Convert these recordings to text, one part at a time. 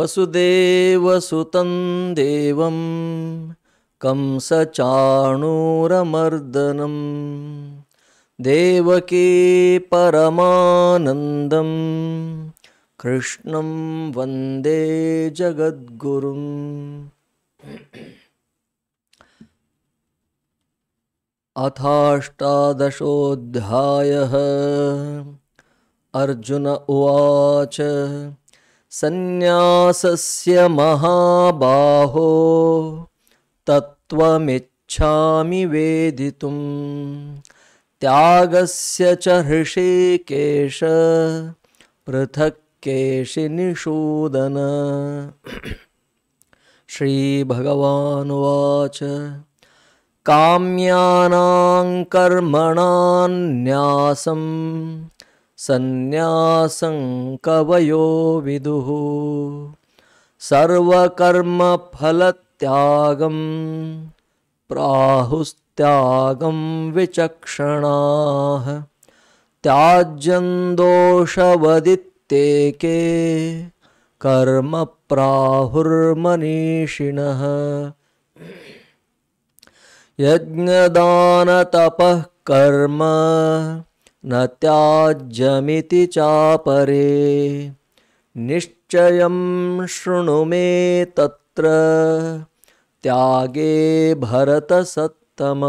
वसुदेवसुत देवं कंसचाणूरमर्दनं देवकी परमानन्दं कृष्ण वंदे जगद्गुरुम् अथाष्टादशोऽध्यायः अर्जुन उवाच सन्यासस्य महाबाहो तत्त्वमिच्छामि वेदितुं त्यागस्य च हृषिकेश पृथक् केशिनिषूदन श्रीभगवानुवाच काम्यानां कर्मणान्यासं सन्यासं कवयो विदुः सर्वकर्मफलत्यागं प्राहुस्त्यागं विचक्षणाः त्याज्यं दोषवदित्तेके कर्म प्राहुर्मनीषिणः यज्ञदानतपः कर्म न त्याज्यमिति चापरे निश्चयं शृणु मे तत्र त्यागे भरतसत्तम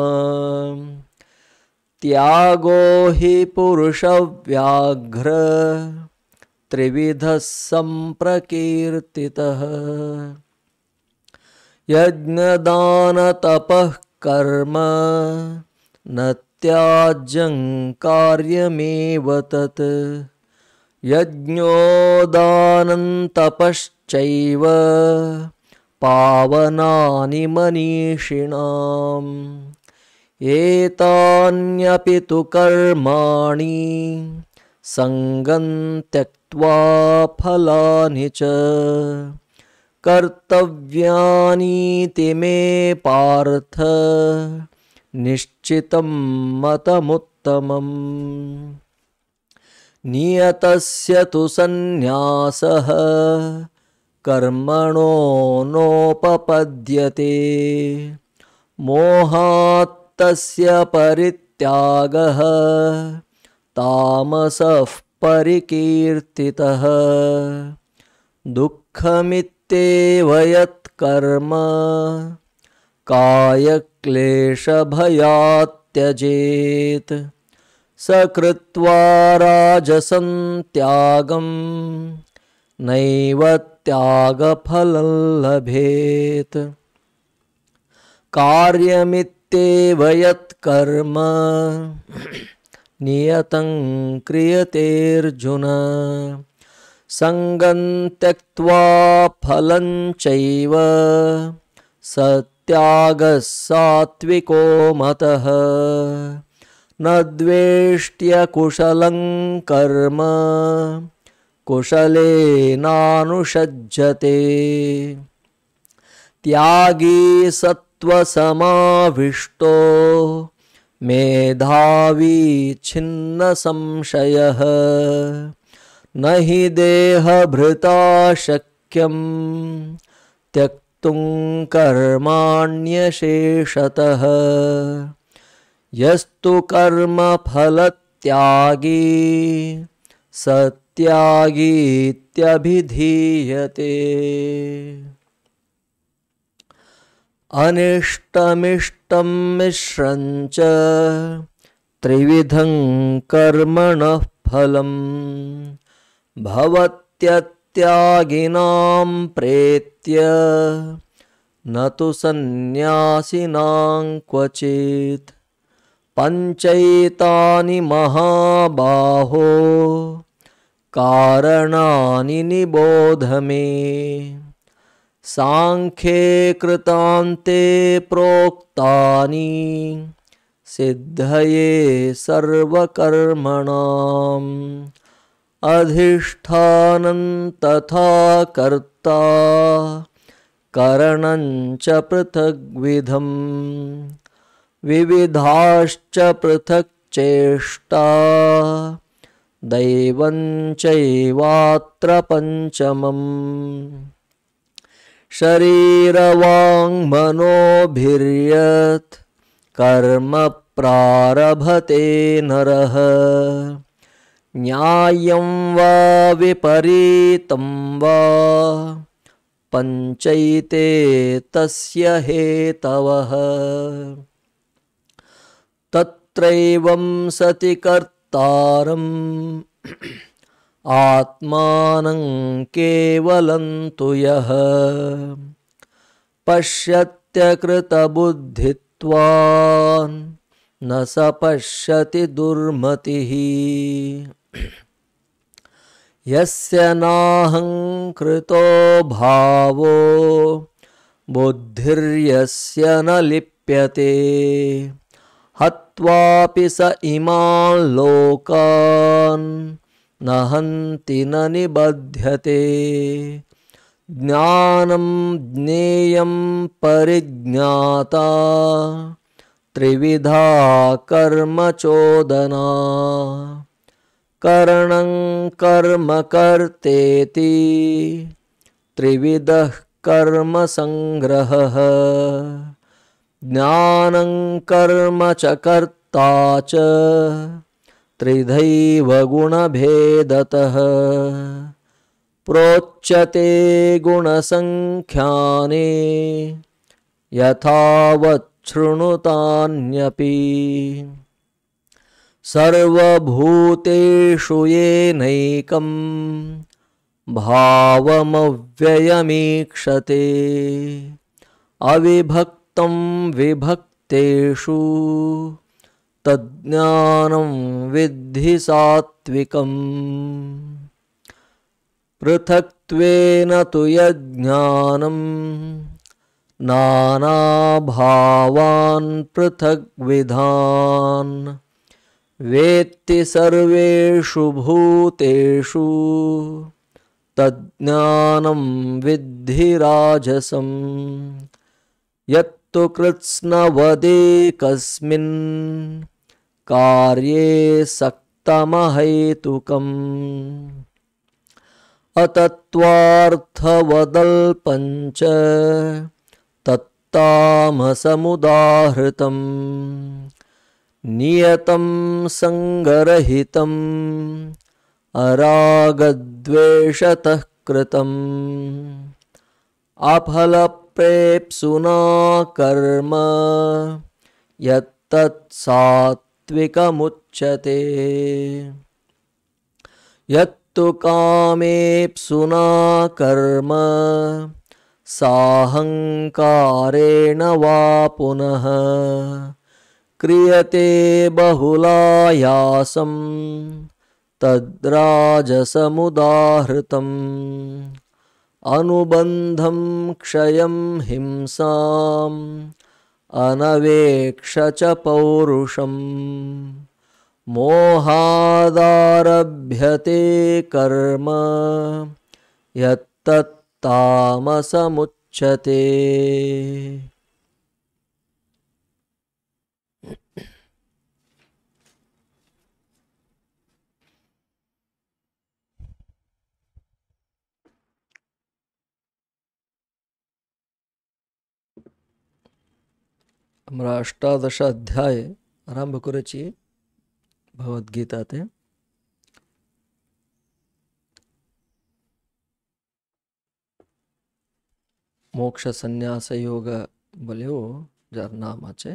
त्यागो हि पुरुषव्याघ्र त्रिविधः सम्प्रकीर्तितः यज्ञदानतपः कर्म न त्याज्यं कार्यमेव तत् यज्ञोदानन्तपश्चैव पावनानि मनीषिणाम् एतान्यपि तु कर्माणि सङ्गं त्यक्त्वा फलानि च कर्तव्यानीति मे पार्थ निश्चितं मतमुत्तमम् नियतस्य तु सन्न्यासः कर्मणो नोपपद्यते मोहात्तस्य परित्यागः तामसः परिकीर्तितः दुःखमित्येव यत्कर्म काय क्लेश त्यजेत् स कृत्वा राजसं त्यागं नैव त्यागफलं लभेत् कार्यमित्येव कर्म नियतं क्रियते अर्जुन संगं त्यक्त्वा फलं चैव सत् त्याग सात्विको मत न कुशल कर्म कुशले कुशलेनानुषज्यते त्यागी सत्त्वसमाविष्टो मेधावी छिन्नसंशयः न हि देहभृता शक्यम त्यक् तुम कर्माण्यशेषतः यस्तु कर्मफलत्यागी सत्यागीत्यभिधीयते अनिष्टमिष्टं मिश्रं च त्रिविधं कर्मणः फलं भवत्यत्यागिनां प्रेत नित्य न तो संयासीना क्वचित् पञ्चैतानि महाबाहो कारणानि निबोध मे सांख्ये कृतान्ते प्रोक्तानि सिद्धये सर्वकर्मणाम् अधिष्ठानं तथा कर्त युक्ता करणञ्च पृथग्विधं विविधाश्च पृथक् चेष्टा पंचम पञ्चमम् शरीरवाङ्मनोभिर्यत् कर्म प्रारभते नरः न्यायं वा विपरीतं वा पञ्चैते तस्य हेतवः तत्रैवं सति कर्तारम् आत्मानं केवलं तु यः पश्यत्यकृतबुद्धित्वान् न स पश्यति दुर्मतिः यस्य नाहङ्कृतो भावो बुद्धिर्यस्य न लिप्यते हत्वापि स इमान् लोकान् न हन्ति न निबध्यते ज्ञानं ज्ञेयं परिज्ञाता त्रिविधा कर्मचोदना करणं कर्म कर्तेति त्रिविधः कर्मसङ्ग्रहः ज्ञानं कर्म च कर्ता च त्रिधैव गुणभेदतः प्रोच्यते गुणसङ्ख्याने यथावच्छृणुतान्यपि सर्वभूतेषु येनैकं भावमव्ययमीक्षते अविभक्तं विभक्तेषु तज्ज्ञानं विद्धि सात्विकम् पृथक्त्वेन तु यज्ञानं नानाभावान् पृथग्विधान् वेत्ति सर्वेषु भूतेषु तज्ज्ञानं विद्धि राजसं यत्तु कस्मिन् कार्ये सक्तमहैतुकम् अतत्त्वार्थवदल्पञ्च तत्तामसमुदाहृतम् नियतं सङ्गरहितम् अरागद्वेषतः कृतम् अफलप्रेप्सुना कर्म यत्तत्सात्विकमुच्यते यत्तु कामेप्सुना कर्म साहङ्कारेण वा पुनः क्रियते बहुलायासम तद्राजसमुदाहृत अनुबन्धं क्षय हिंसा अनवेक्ष च पौरुषम् मोहादारभ्यते कर्म यत्तत्तामसमुच्यते আমরা অষ্টাদশ অধ্যায়ে আরম্ভ করেছি ভগবদ্গীতাতে મોક્ષ સંન્યાસ યોગ બોલ્યો যার নাম আছে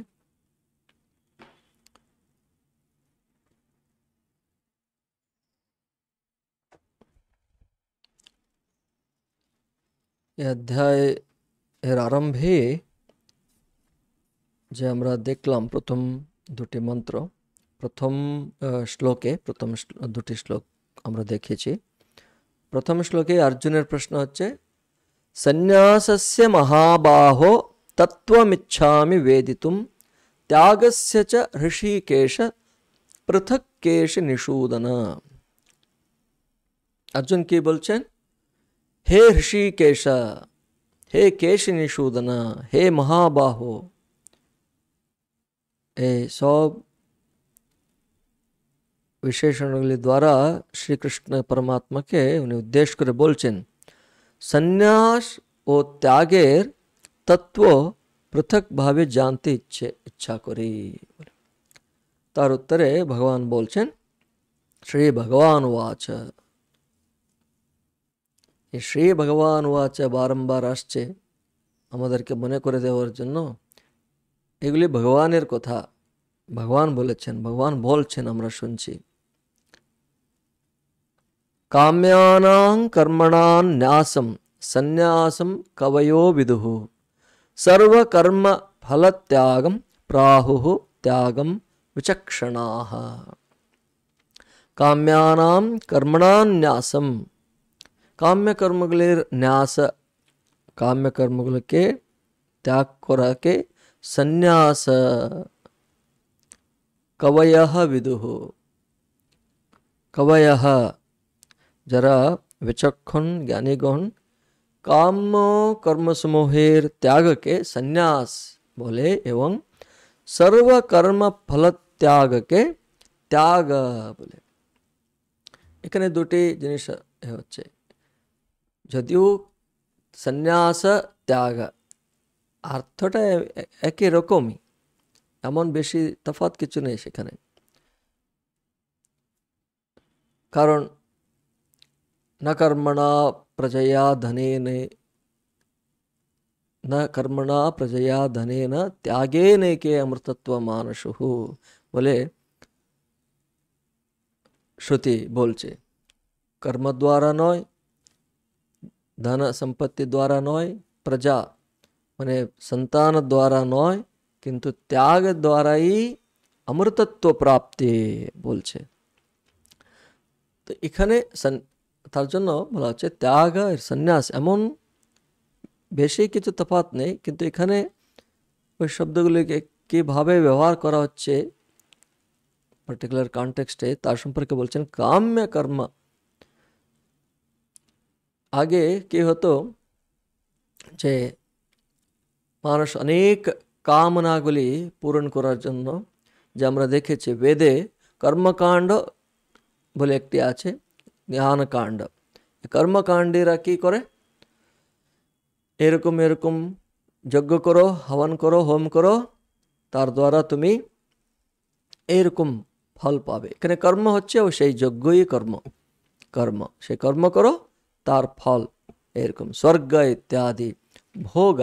ये अध्याय आरंभे যে আমরা দেখলাম প্রথম দুটি মন্ত্র প্রথম শ্লোকে প্রথম দুটি শ্লোক আমরা দেখেছি প্রথম শ্লোকে অর্জুনের প্রশ্ন হচ্ছে সন্ন্যাসस्य महाबाहो तत्वमिच्छामि เว দitum त्यागस्य च ऋषिकेश पृथक्केश निशুদনা अर्जुन কে বলছেন হে ঋষিকেশ হে কেশনিশুদনা হে মহাবাহু এসব বিশেষণগুলি দ্বারা শ্রীকৃষ্ণ परमात्माকে উনি উদ্দেশ্য করে বলছেন সন্ন্যাস ও त्याগের তত্ত্ব পৃথকভাবে জানতে ইচ্ছা করে তার উত্তরে ভগবান বলছেন শ্রী ভগবান वाच এই শ্রী ভগবান वाच বারবার আসে আমাদেরকে মনে করে দেওয়ার জন্য এগুলি ভগবানের কথা ভগবান বলেছেন ভগবান বলছেন আমরা শুনছি কাম্যানাং কর্মণান ন্যাসম সন্ন্যাসম কবয়ো বিদুহ সর্বকর্ম ফলত্যাগম प्राहु त्यागम विचक्षणा काम्यानाम कर्मणान्यासम काम्य कर्मगले न्यास काम्य कर्मगल के त्याग को रह के सन्यास कवय विदु कवय जरा विचक्षण ज्ञानीगण काम कर्म समूहेर त्याग के सन्यास बोले एवं सर्व कर्म फल त्याग के ত্যাগ বলে এখানে দুটি জিনিস হচ্ছে যদিও सन्यास ত্যাগ अर्थटा ही रकम ही एम बस तफात नहीं कारण न कर्मणा प्रजया धन न कर्मणा प्रजया धन त्यागे नैके अमृतत्व मानसु बोले श्रुति बोलचे कर्म द्वारा नय धन संपत्ति द्वारा नय प्रजा মানে संतान দ্বারা নয় কিন্তু ত্যাগ দ্বারাই অমৃতত্ব প্রাপ্তে বলছে তো এখানে তার জন্য বলা হচ্ছে ত্যাগা আর সন্ন্যাস এমন বেশি কিছু তফাত নেই কিন্তু এখানে ওই শব্দগুলোকে কিভাবে ব্যবহার করা হচ্ছে পার্টিকুলার কনটেক্সটে তার সম্পর্কে বলছেন কাম্য কর্ম আগে কি হতো যে মানুষ অনেক কামনাগুলি পূরণ করার জন্য যে আমরা দেখেছি বেদে কর্মকাণ্ড বলে একটি আছে জ্ঞানকাণ্ড কর্মকাণ্ডেরা কী করে এরকম এরকম যজ্ঞ করো হবন করো হোম করো তার দ্বারা তুমি এরকম ফল পাবে এখানে কর্ম হচ্ছে ও সেই যজ্ঞই কর্ম কর্ম সে কর্ম করো তার ফল এরকম স্বর্গ ইত্যাদি ভোগ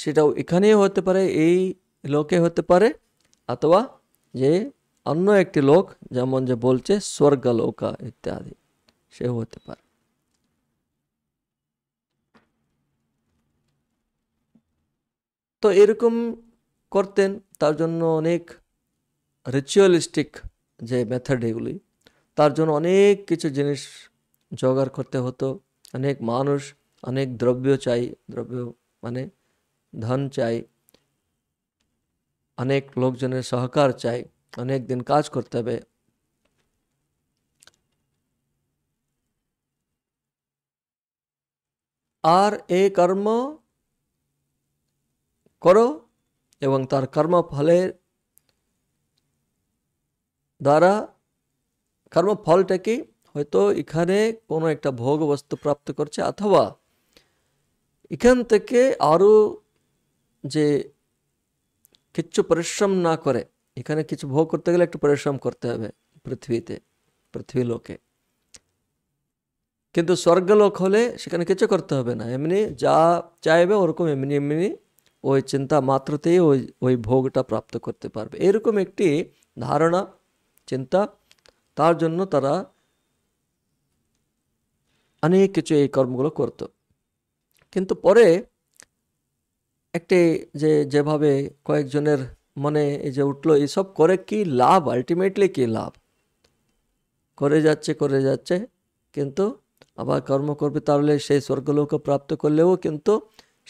সেটাও এখানেও হতে পারে এই লোকে হতে পারে অথবা যে অন্য একটি লোক যেমন যে বলছে স্বর্গলোকা ইত্যাদি সেও হতে পারে তো এরকম করতেন তার জন্য অনেক রিচুয়ালিস্টিক যে মেথড এগুলি তার জন্য অনেক কিছু জিনিস জোগাড় করতে হতো অনেক মানুষ অনেক দ্রব্য চাই দ্রব্য মানে ধন চাই অনেক লোকজনের সহকার চাই অনেক দিন কাজ করতে হবে আর এ কর্ম করো এবং তার কর্মফলের দ্বারা কর্মফলটাকে হয়তো এখানে কোনো একটা ভোগ বস্তু প্রাপ্ত করছে অথবা এখান থেকে আরও যে কিচ্ছু পরিশ্রম না করে এখানে কিছু ভোগ করতে গেলে একটু পরিশ্রম করতে হবে পৃথিবীতে পৃথিবী লোকে কিন্তু স্বর্গলোক হলে সেখানে কিছু করতে হবে না এমনি যা চাইবে ওরকম এমনি এমনি ওই চিন্তা মাত্রতেই ওই ওই ভোগটা প্রাপ্ত করতে পারবে এরকম একটি ধারণা চিন্তা তার জন্য তারা অনেক কিছু এই কর্মগুলো করত কিন্তু পরে একটি যে যেভাবে কয়েকজনের মনে এই যে উঠলো এসব করে কি লাভ আলটিমেটলি কি লাভ করে যাচ্ছে করে যাচ্ছে কিন্তু আবার কর্ম করবে তাহলে সেই স্বর্গলোক প্রাপ্ত করলেও কিন্তু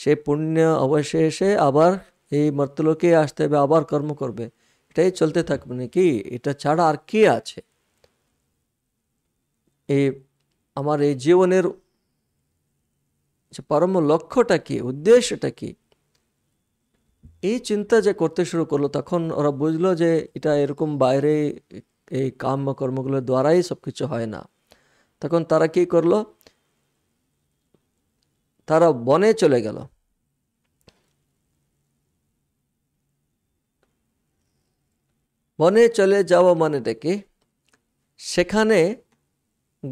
সেই পুণ্য অবশেষে আবার এই মর্তলোকে আসতে হবে আবার কর্ম করবে এটাই চলতে থাকবে নাকি এটা ছাড়া আর কি আছে এই আমার এই জীবনের যে পরম লক্ষ্যটা কি উদ্দেশ্যটা কী এই চিন্তা যে করতে শুরু করলো তখন ওরা বুঝলো যে এটা এরকম বাইরে এই কাম কর্মগুলোর দ্বারাই সব কিছু হয় না তখন তারা কি করলো তারা বনে চলে গেল বনে চলে যাওয়া মানে দেখি সেখানে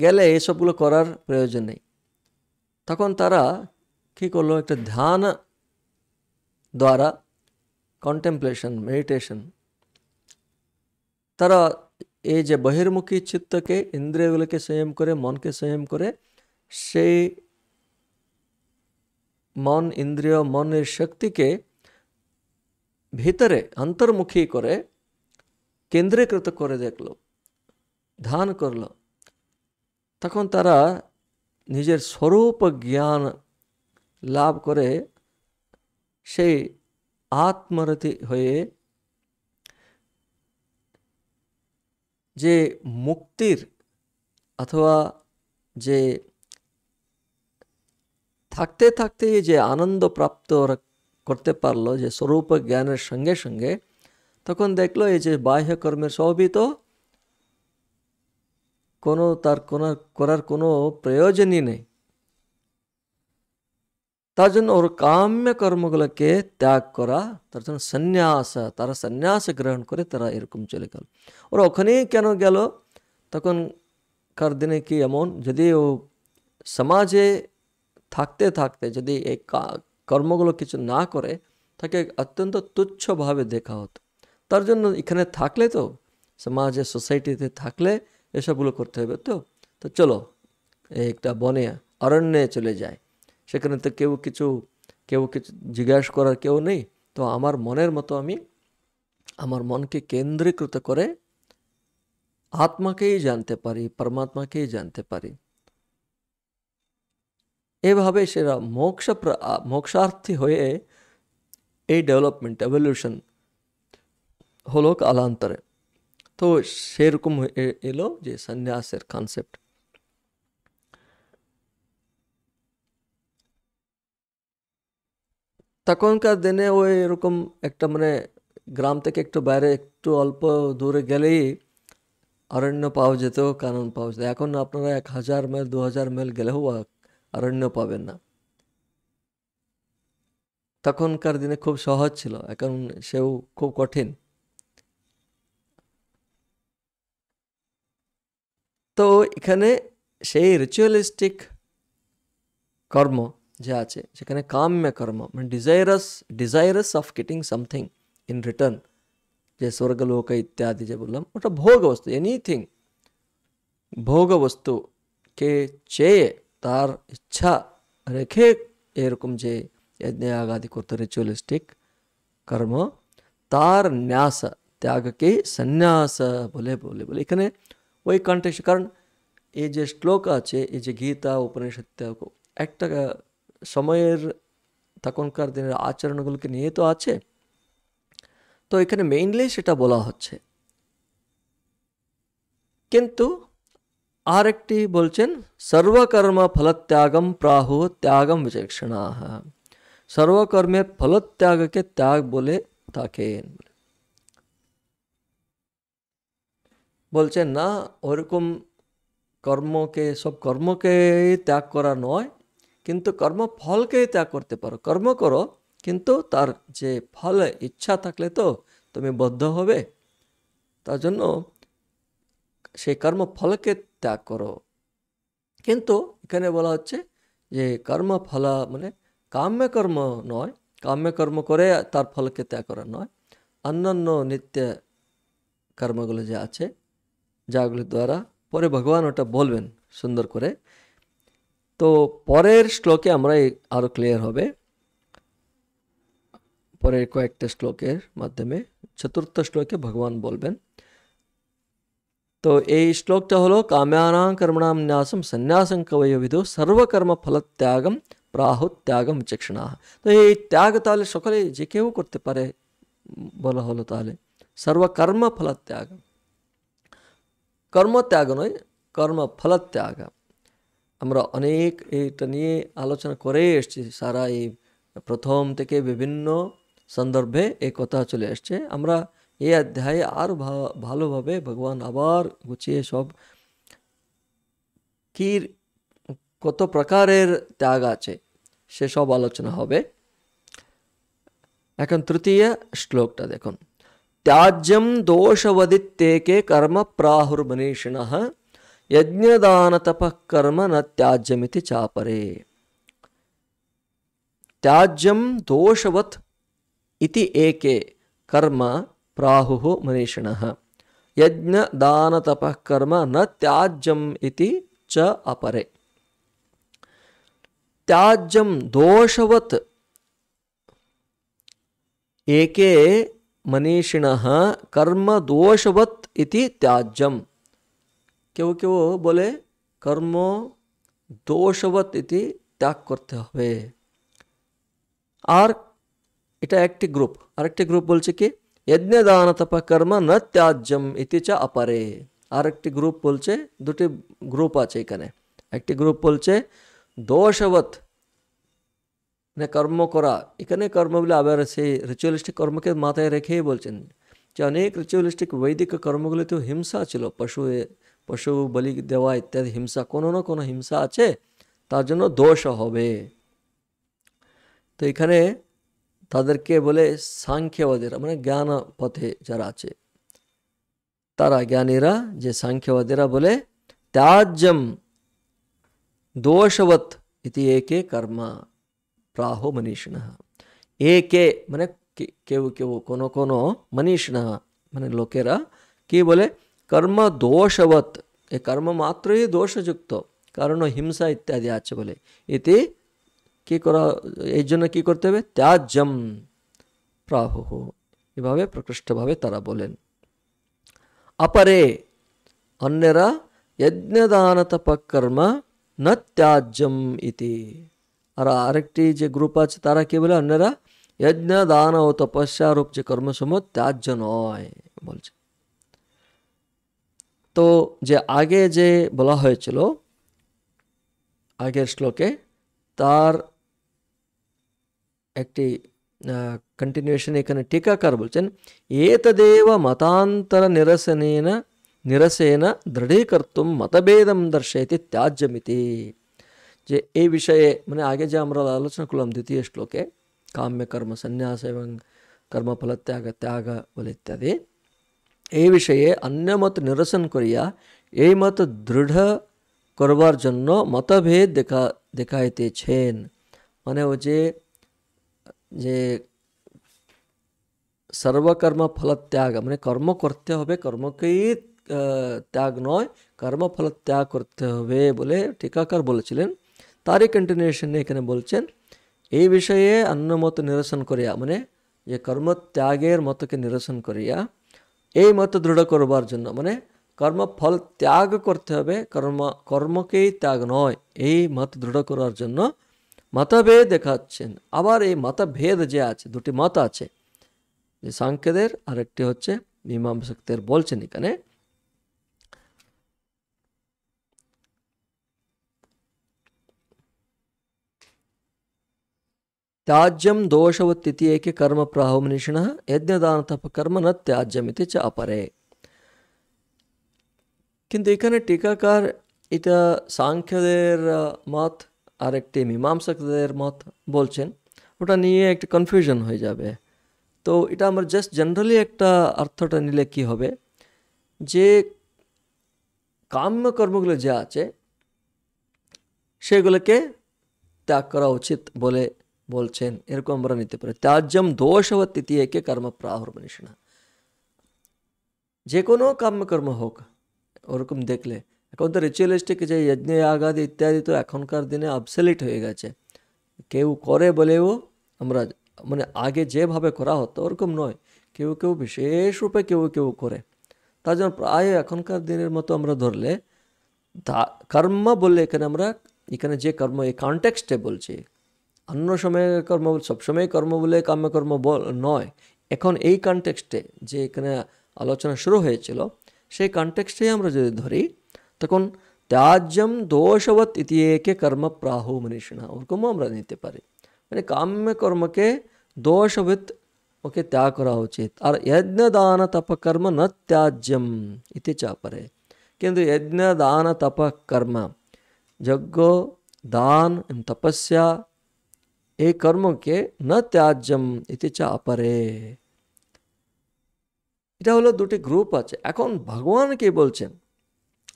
গেলে এসবগুলো করার প্রয়োজন নেই তখন তারা কী করলো একটা ধ্যান দ্বারা কন্টেম্পলেশন মেডিটেশন তারা এই যে বহির্মুখী চিত্তকে ইন্দ্রিয়গুলোকে সংযম করে মনকে সংযম করে সেই মন ইন্দ্রিয় মনের শক্তিকে ভিতরে অন্তর্মুখী করে কেন্দ্রীকৃত করে দেখলো ধ্যান করলো তখন তারা নিজের স্বরূপ জ্ঞান লাভ করে সেই আত্মরতি হয়ে যে মুক্তির অথবা যে থাকতে থাকতেই যে আনন্দ প্রাপ্ত করতে পারলো যে স্বরূপ জ্ঞানের সঙ্গে সঙ্গে তখন দেখলো এই যে বাহ্যকর্মের সবই তো কোনো তার কোনো করার কোনো প্রয়োজনই নেই তার জন্য ওর কাম্য কর্মগুলোকে ত্যাগ করা তার জন্য সন্ন্যাস তারা সন্ন্যাস গ্রহণ করে তারা এরকম চলে গেল ওরা ওখানেই কেন গেল তখন কার দিনে কি এমন যদি ও সমাজে থাকতে থাকতে যদি এই কর্মগুলো কিছু না করে তাকে অত্যন্ত তুচ্ছভাবে দেখা হতো তার জন্য এখানে থাকলে তো সমাজে সোসাইটিতে থাকলে এসবগুলো করতে হবে তো তো চলো একটা বনে অরণ্যে চলে যায় সেখানে তো কেউ কিছু কেউ কিছু জিজ্ঞাসা করার কেউ নেই তো আমার মনের মতো আমি আমার মনকে কেন্দ্রীকৃত করে আত্মাকেই জানতে পারি পরমাত্মাকেই জানতে পারি এভাবে সেরা মোক্ষ মোক্ষার্থী হয়ে এই ডেভেলপমেন্ট এভলিউশন হলো কালান্তরে তো সেরকম এলো যে সন্ন্যাসের কনসেপ্ট তখনকার দিনে ওই এরকম একটা মানে গ্রাম থেকে একটু বাইরে একটু অল্প দূরে গেলেই অরণ্য পাওয়া যেত কারণ পাওয়া যেত এখন আপনারা এক হাজার মাইল দু হাজার মাইল গেলেও অরণ্য পাবেন না তখনকার দিনে খুব সহজ ছিল এখন সেও খুব কঠিন তো এখানে সেই রিচুয়ালিস্টিক কর্ম जे जाने काम्य कर्म मैं desirous desirous of getting something in return जे स्वर्गलोक इत्यादि जे बोल वोट भोग वस्तु एनीथिंग भोग वस्तु के चे तार इच्छा रेखे एरकम जे यज्ञ आगादि कुर्त रिचुअलिस्टिक कर्म तार न्यास त्याग के सन्यास बोले बोले बोले इकने वही कंटेक्स कारण ये श्लोक आज ये गीता उपनिषद एक সময়ের তখনকার দিনের আচরণগুলোকে নিয়ে তো আছে তো এখানে মেইনলি সেটা বলা হচ্ছে কিন্তু আর একটি বলছেন সর্বকর্ম ফলত্যাগম প্রাহু ত্যাগম বিচক্ষণা সর্বকর্মের ফলত্যাগকে ত্যাগ বলে থাকেন বলছেন না ওরকম কর্মকে সব কর্মকে ত্যাগ করা নয় কিন্তু ফলকেই ত্যাগ করতে পারো কর্ম করো কিন্তু তার যে ফলে ইচ্ছা থাকলে তো তুমি বদ্ধ হবে তার জন্য সেই কর্মফলকে ত্যাগ করো কিন্তু এখানে বলা হচ্ছে যে কর্মফল মানে কাম্য কর্ম নয় কাম্য কর্ম করে তার ফলকে ত্যাগ করা নয় অন্যান্য নিত্য কর্মগুলো যে আছে যাগুলির দ্বারা পরে ভগবান ওটা বলবেন সুন্দর করে তো পরের শ্লোকে আমরা আরো ক্লিয়ার হবে পরের কয়েকটা শ্লোকের মাধ্যমে চতুর্থ স্তোকে ভগবান বলবেন তো এই শ্লোকটা হলো কামে আনা কর্মणाम ニャ সম সন্ন্যাসং কভয় বিধো সর্বকর্মফলত্যাগম প্রাহু ত্যাগম বিচক্ষণা তো এই ত্যাগtale সকলে যে কেউ করতে পারে বলা হলো তাহলে সর্বকর্মফলত্যাগ কর্ম ত্যাগ্নয় কর্মফলত্যাগ আমরা অনেক এটা নিয়ে আলোচনা করে এসছি সারা এই প্রথম থেকে বিভিন্ন সন্দর্ভে এই কথা চলে এসছে আমরা এই অধ্যায়ে আর ভালোভাবে ভগবান আবার গুছিয়ে সব কি কত প্রকারের ত্যাগ আছে সেসব আলোচনা হবে এখন তৃতীয় শ্লোকটা দেখুন ত্যাজ্যম দোষবদিত্যেকে কর্ম প্রাহুর্মনীষিণ यज्ञदान तप कर्म न त्याज्यमिति चापरे त्याज्यम दोषवत इति एके कर्म प्राहु प्राहुः मनीषिणः यज्ञदानतपः कर्म न त्याज्यम इति च अपरे त्याज्यम दोषवत एके मनीषिण कर्म दोषवत इति त्याज्यम কেউ কেউ বলে কর্ম দোষবত ইতি ত্যাগ করতে হবে আর এটা একটি গ্রুপ আরেকটি গ্রুপ বলছে কি যজ্ঞ দান তপা কর্ম না ত্যাজ্যম ইতি চা অপারে আরেকটি গ্রুপ বলছে দুটি গ্রুপ আছে এখানে একটি গ্রুপ বলছে দোষবত কর্ম করা এখানে কর্ম বলে আবার সেই রিচুয়ালিস্টিক কর্মকে মাথায় রেখেই বলছেন যে অনেক রিচুয়ালিস্টিক বৈদিক কর্মগুলিতেও হিংসা ছিল পশু পশু বলি দেওয়া ইত্যাদি হিংসা কোনো না কোনো হিংসা আছে তার জন্য দোষ হবে তো এখানে তাদেরকে বলে সাংখ্যবাদীরা মানে জ্ঞান পথে যারা আছে তারা জ্ঞানীরা যে সাংখ্যবাদীরা বলে ত্যাজ্যম দোষবৎ ইতি একে কর্ম প্রাহ মনীষিণ একে মানে কেউ কেউ কোনো কোনো মনীষিণ মানে লোকেরা কি বলে कर्म दोषवत् ये कर्म मात्र ही दोषयुक्त কারণ হিংসা ইত্যাদি আছে বলে এতে কি করা এর জন্য কি করতে হবে ত্যাজম প্রাহ এভাবে প্রকৃষ্টভাবে তারা বলেন অপরে অন্যেরা যজ্ঞদান তপকর্ম না ত্যাজম ইতি আর আরেকটি যে গ্রুপ আছে তারা কি বলে অন্যেরা যজ্ঞ দান ও তপস্যারূপ যে কর্মসমূহ ত্যাজ্য নয় বলছে তো যে আগে যে বলা হয়েছিল আগের শ্লোকে তার একটি কন্টিনিউয়েশন এখানে টিকা কার বলছেন etat deva matantara nirasaneena nirasena dridekartum matabhedam darshayeti tyajyamite যে এই বিষয়ে মনে আগে যে আমরা আলোচনা করলাম দ্বিতীয় শ্লোকে কাম্য কর্ম সন্ন্যাস এবং কর্মফল ত্যাগ করতে আগ বলিত আদি এই বিষয়ে অন্য মত নিরসন করিয়া এই মত দৃঢ় করবার জন্য মতভেদ দেখা দেখাইতেছেন মানে ও যে যে সর্বকর্ম ফলত্যাগ মানে কর্ম করতে হবে কর্মকেই ত্যাগ নয় কর্মফলত্যাগ ত্যাগ করতে হবে বলে টিকাকার বলেছিলেন তারই কন্টিনিউশনে এখানে বলছেন এই বিষয়ে অন্য মত নিরসন করিয়া মানে যে কর্মত্যাগের মতকে নিরসন করিয়া এই মত দৃঢ় করবার জন্য মানে কর্মফল ত্যাগ করতে হবে কর্ম কর্মকেই ত্যাগ নয় এই মত দৃঢ় করার জন্য মতভেদ দেখাচ্ছেন আবার এই মতভেদ যে আছে দুটি মত আছে যে সাংকেদের আরেকটি হচ্ছে মীমাংসকদের বলছেন এখানে ತ್ಯಾಜ್ಯಂ ದೋಷವತ್ತಿತಿ ಏಕೆ ಕರ್ಮ ಪ್ರಾಹೋ ಮನುಷ್ಯನ ಯಜ್ಞದಾನ ತಪಕರ್ಮನ ತ್ಯಾಜ್ಯಮಿತಿ ಚ ಅಪರೆ কিন্তু এখানে টিকাকার এটা সাংখ্যদের মত আর একটি মীমাংসকদের মত বলছেন ওটা নিয়ে একটা কনফিউশন হয়ে যাবে তো এটা আমার জাস্ট জেনারেলি একটা অর্থটা নিলে কি হবে যে কাম্যকর্মগুলো যে আছে সেগুলোকে ত্যাগ করা উচিত বলে বলছেন এরকম আমরা নিতে পারি ত্যাজ্যম দোষবত তৃতীয়কে কর্ম প্রাহুর্বনিষ্ণা যে কোনো কর্মকর্ম হোক ওরকম দেখলে এখন তো রিচুয়ালিস্টিক যে যজ্ঞ আঘাত ইত্যাদি তো এখনকার দিনে অবসেলিট হয়ে গেছে কেউ করে বলেও আমরা মানে আগে যেভাবে করা হতো ওরকম নয় কেউ কেউ বিশেষরূপে কেউ কেউ করে তার জন্য প্রায় এখনকার দিনের মতো আমরা ধরলে তা কর্ম বললে এখানে আমরা এখানে যে কর্ম এই কনটেক্সটে বলছি অন্য সময়ে কর্ম সবসময় কর্ম বলে কাম্যকর্ম নয় এখন এই কনটেক্সটে যে এখানে আলোচনা শুরু হয়েছিল সেই কনটেক্সটে আমরা যদি ধরি তখন ত্যাজ্যম দোষবৎ ইতি একে কর্ম প্রাহু মনীষণা ওরকমও আমরা নিতে পারি মানে কাম্যকর্মকে কর্মকে ওকে ত্যাগ করা উচিত আর যজ্ঞ দান তপ কর্ম ন ত্যাজ্যম ইতি চাপরে কিন্তু যজ্ঞ দান তপ কর্ম যজ্ঞ দান তপস্যা এই কর্মকে না ত্যাজ্যম ইতি চা অপরে এটা হলো দুটি গ্রুপ আছে এখন ভগবান কি বলছেন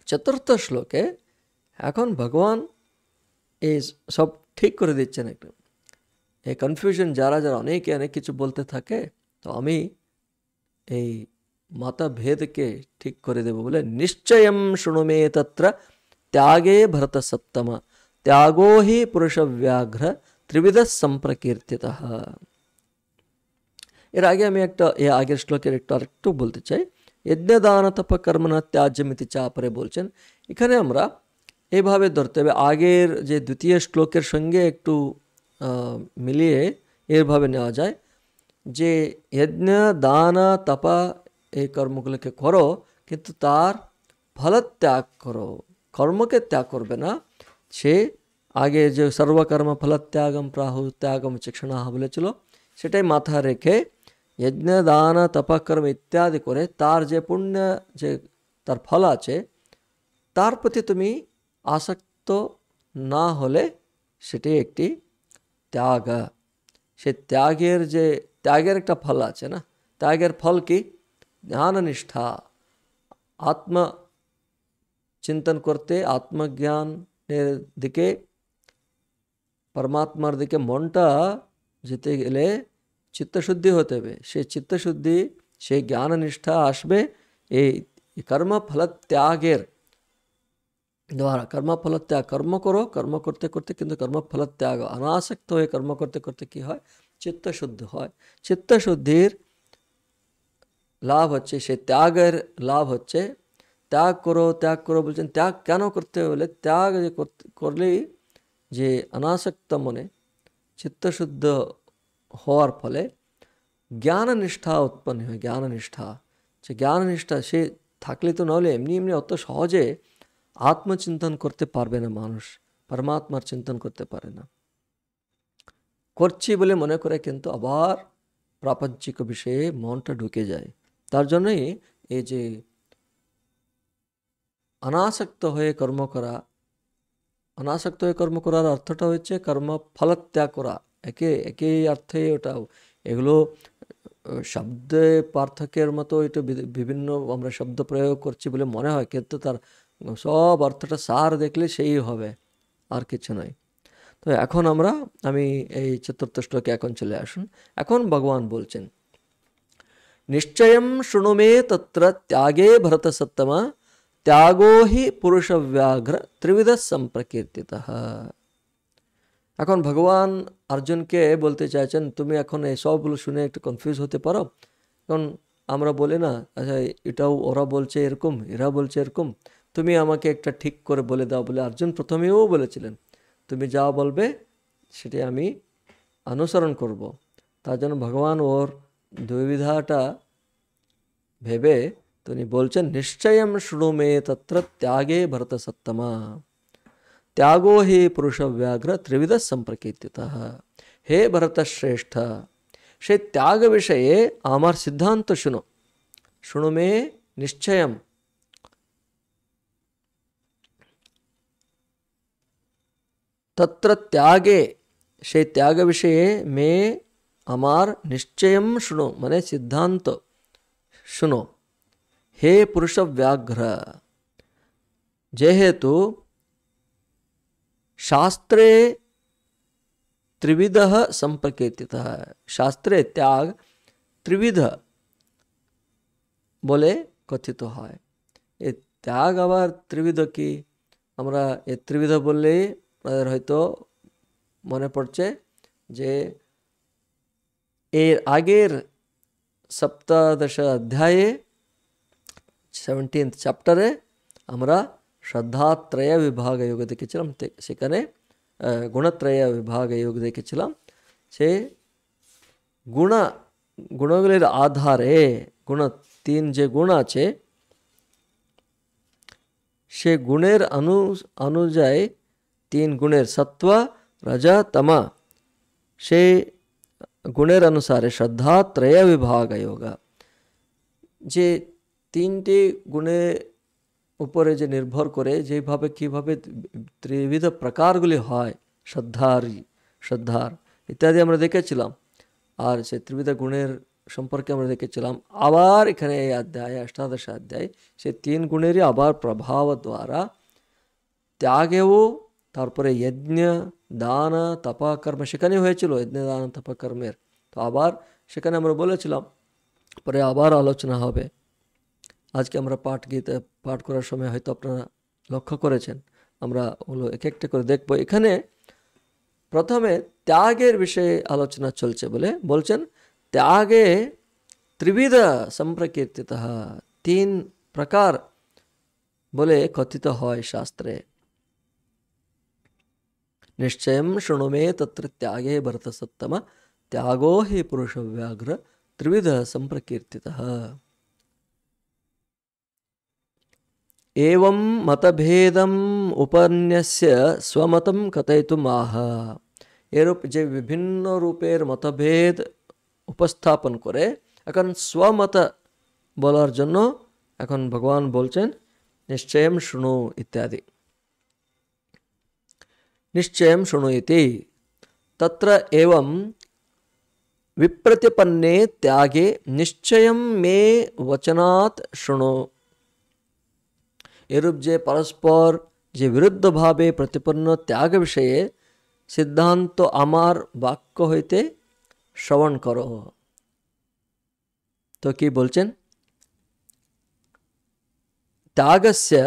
চতুর্থ শ্লোকে এখন ভগবান এই সব ঠিক করে দিচ্ছেন একদম এই কনফিউশন যারা যারা অনেকে অনেক কিছু বলতে থাকে তো আমি এই মতভেদকে ঠিক করে দেব বলে নিশ্চয়ম শুণুমে তত্র ত্যাগে ভরত সপ্তম ত্যাগো হি পুরুষ ব্যাঘ্র ত্রিবিধ সম্প্রকীর্তিত এর আগে আমি একটা এ আগের শ্লোকের একটু আরেকটু বলতে চাই দান তপ কর্মনা ত্যাজ্যমিতি চা পরে বলছেন এখানে আমরা এইভাবে ধরতে হবে আগের যে দ্বিতীয় শ্লোকের সঙ্গে একটু মিলিয়ে এরভাবে নেওয়া যায় যে যজ্ঞ দান তপ এই কর্মগুলোকে করো কিন্তু তার ফল ত্যাগ করো কর্মকে ত্যাগ করবে না সে আগে যে সর্বকর্ম ফল ত্যাগম প্রাহু ত্যাগম শিক্ষণা হল চলো সেটাই মাথা রেখে যজ্ঞ দান তপকর ইত্যাদি করে তার যে पुण्य যে তার ফল আছে তার প্রতি তুমি আসক্ত না হলে সেটাই একটি ত্যাগ সে ত্যাগের যে ত্যাগের একটা ফল আছে না ত্যাগের ফল কি জ্ঞাননিষ্ঠা আত্ম চিন্তা করতে আত্মজ্ঞান দিকে পরমাত্মার দিকে মনটা যেতে গেলে চিত্তশুদ্ধি হতে হবে সেই চিত্তশুদ্ধি সেই জ্ঞাননিষ্ঠা আসবে এই কর্মফল ত্যাগের দ্বারা কর্মফল ত্যাগ কর্ম করো কর্ম করতে করতে কিন্তু কর্মফল ত্যাগ অনাসক্ত হয়ে কর্ম করতে করতে কি হয় চিত্তশুদ্ধ হয় চিত্তশুদ্ধির লাভ হচ্ছে সে ত্যাগের লাভ হচ্ছে ত্যাগ করো ত্যাগ করো বলছেন ত্যাগ কেন করতে হলে ত্যাগ করলেই যে অনাসক্ত মনে চিত্তশুদ্ধ হওয়ার ফলে জ্ঞাননিষ্ঠা উৎপন্ন হয় জ্ঞাননিষ্ঠা যে জ্ঞাননিষ্ঠা সে থাকলে তো নাহলে এমনি এমনি অত সহজে আত্মচিন্তন করতে পারবে না মানুষ পরমাত্মার চিন্তন করতে পারে না করছি বলে মনে করে কিন্তু আবার প্রাপঞ্চিক বিষয়ে মনটা ঢুকে যায় তার জন্যই এই যে অনাসক্ত হয়ে কর্ম করা অনাসক্ত হয়ে কর্ম করার অর্থটা হচ্ছে কর্ম ফলত্যাগ করা একে একই অর্থে ওটা এগুলো শব্দে পার্থক্যের মতো এটা বিভিন্ন আমরা শব্দ প্রয়োগ করছি বলে মনে হয় কিন্তু তার সব অর্থটা সার দেখলে সেই হবে আর কিছু নয় তো এখন আমরা আমি এই চতুর্থ শ্লোকে এখন চলে আসুন এখন ভগবান বলছেন নিশ্চয়ম শুনুমে মে তত্র ত্যাগে ভরত সত্তমা ত্যাগো হি পুরুষব্যাঘ্র ত্রিবিধ সম্প্রকীর্তিত এখন ভগবান অর্জুনকে বলতে চাইছেন তুমি এখন এই সবগুলো শুনে একটু কনফিউজ হতে পারো কারণ আমরা বলি না আচ্ছা এটাও ওরা বলছে এরকম এরা বলছে এরকম তুমি আমাকে একটা ঠিক করে বলে দাও বলে অর্জুন প্রথমেও বলেছিলেন তুমি যা বলবে সেটি আমি অনুসরণ করব। তার জন্য ভগবান ওর দুবিধাটা ভেবে তো तो উনি निश्चय शुणु मे তত্র ত্যাগে ভরত সত্তমা त्यागो हे पुरुष व्याघ्र त्रिविध संप्रकीर्तित हे भरतश्रेष्ठ से त्याग विषय आमार सिद्धांत शुनो शुणु मे निश्चय तत्र त्यागे से त्याग विषय मे अमार निश्चय शुणो मन सिद्धांत शुणु हे पुरुष व्याघ्र जेहेतु शास्त्रे त्रिविध संप्रकेतित शास्त्रे त्याग त्रिविध बोले कथित तो है ये त्याग आर त्रिविध की हमारा ये त्रिविध बोले तो मन पड़े जे एर आगेर सप्तश अध्याय सेवेंटीन चैप्टारे हमारा श्रद्धात्रय विभाग योग देखेम से गुणत्रय विभाग योग देखेल से गुण गुणगल आधारे गुण तीन जे गुण आ गुणे अनु अनुजय तीन गुणे सत्व रज तम से गुणेर अनुसारे श्रद्धात्रय विभाग योग जे তিনটি গুণে উপরে যে নির্ভর করে যেভাবে কিভাবে ত্রিবিধ প্রকারগুলি হয় শ্রদ্ধার শ্রদ্ধার ইত্যাদি আমরা দেখেছিলাম আর সে ত্রিবিধ গুণের সম্পর্কে আমরা দেখেছিলাম আবার এখানে এই অধ্যায় অষ্টাদশ অধ্যায় সে তিন গুণেরই আবার প্রভাব দ্বারা ত্যাগেও তারপরে যজ্ঞ দান তপাকর্ম সেখানে হয়েছিল যজ্ঞ দান তপাকর্মের তো আবার সেখানে আমরা বলেছিলাম পরে আবার আলোচনা হবে আজকে আমরা পাঠ গীতা পাঠ করার সময় হয়তো আপনারা লক্ষ্য করেছেন আমরা ওগুলো এক একটা করে দেখব এখানে প্রথমে ত্যাগের বিষয়ে আলোচনা চলছে বলে বলছেন ত্যাগে ত্রিবিধ সম্প্রকীর্তিত তিন প্রকার বলে কথিত হয় শাস্ত্রে নিশ্চয়ম শৃণু মে তত্র ত্যাগে ভরতসত্তম ত্যাগো হি পুরুষব্যাঘ্র ত্রিবিধ সম্প্রকীর্তিত एवं मतभेदम उपन्यस्य स्वमतं कथयितुम् आह এরূপ যে বিভিন্ন রূপের মতভেদ উপস্থাপন করে এখন স্বমত বলার জন্য এখন ভগবান বলছেন নিশ্চয়ম শুনু ইত্যাদি নিশ্চয়ম শুনু ইতি তত্র এবং विप्रतिपन्ने त्यागे निश्चय मे वचनात् शुणु यरुब्जे परस्पर जे विरुद्ध भावे प्रतिपन्न त्याग विषय सिद्धांत तो आमार वाक्य হইতে শ্রবণ করো তো কি বলছেন त्यागस्य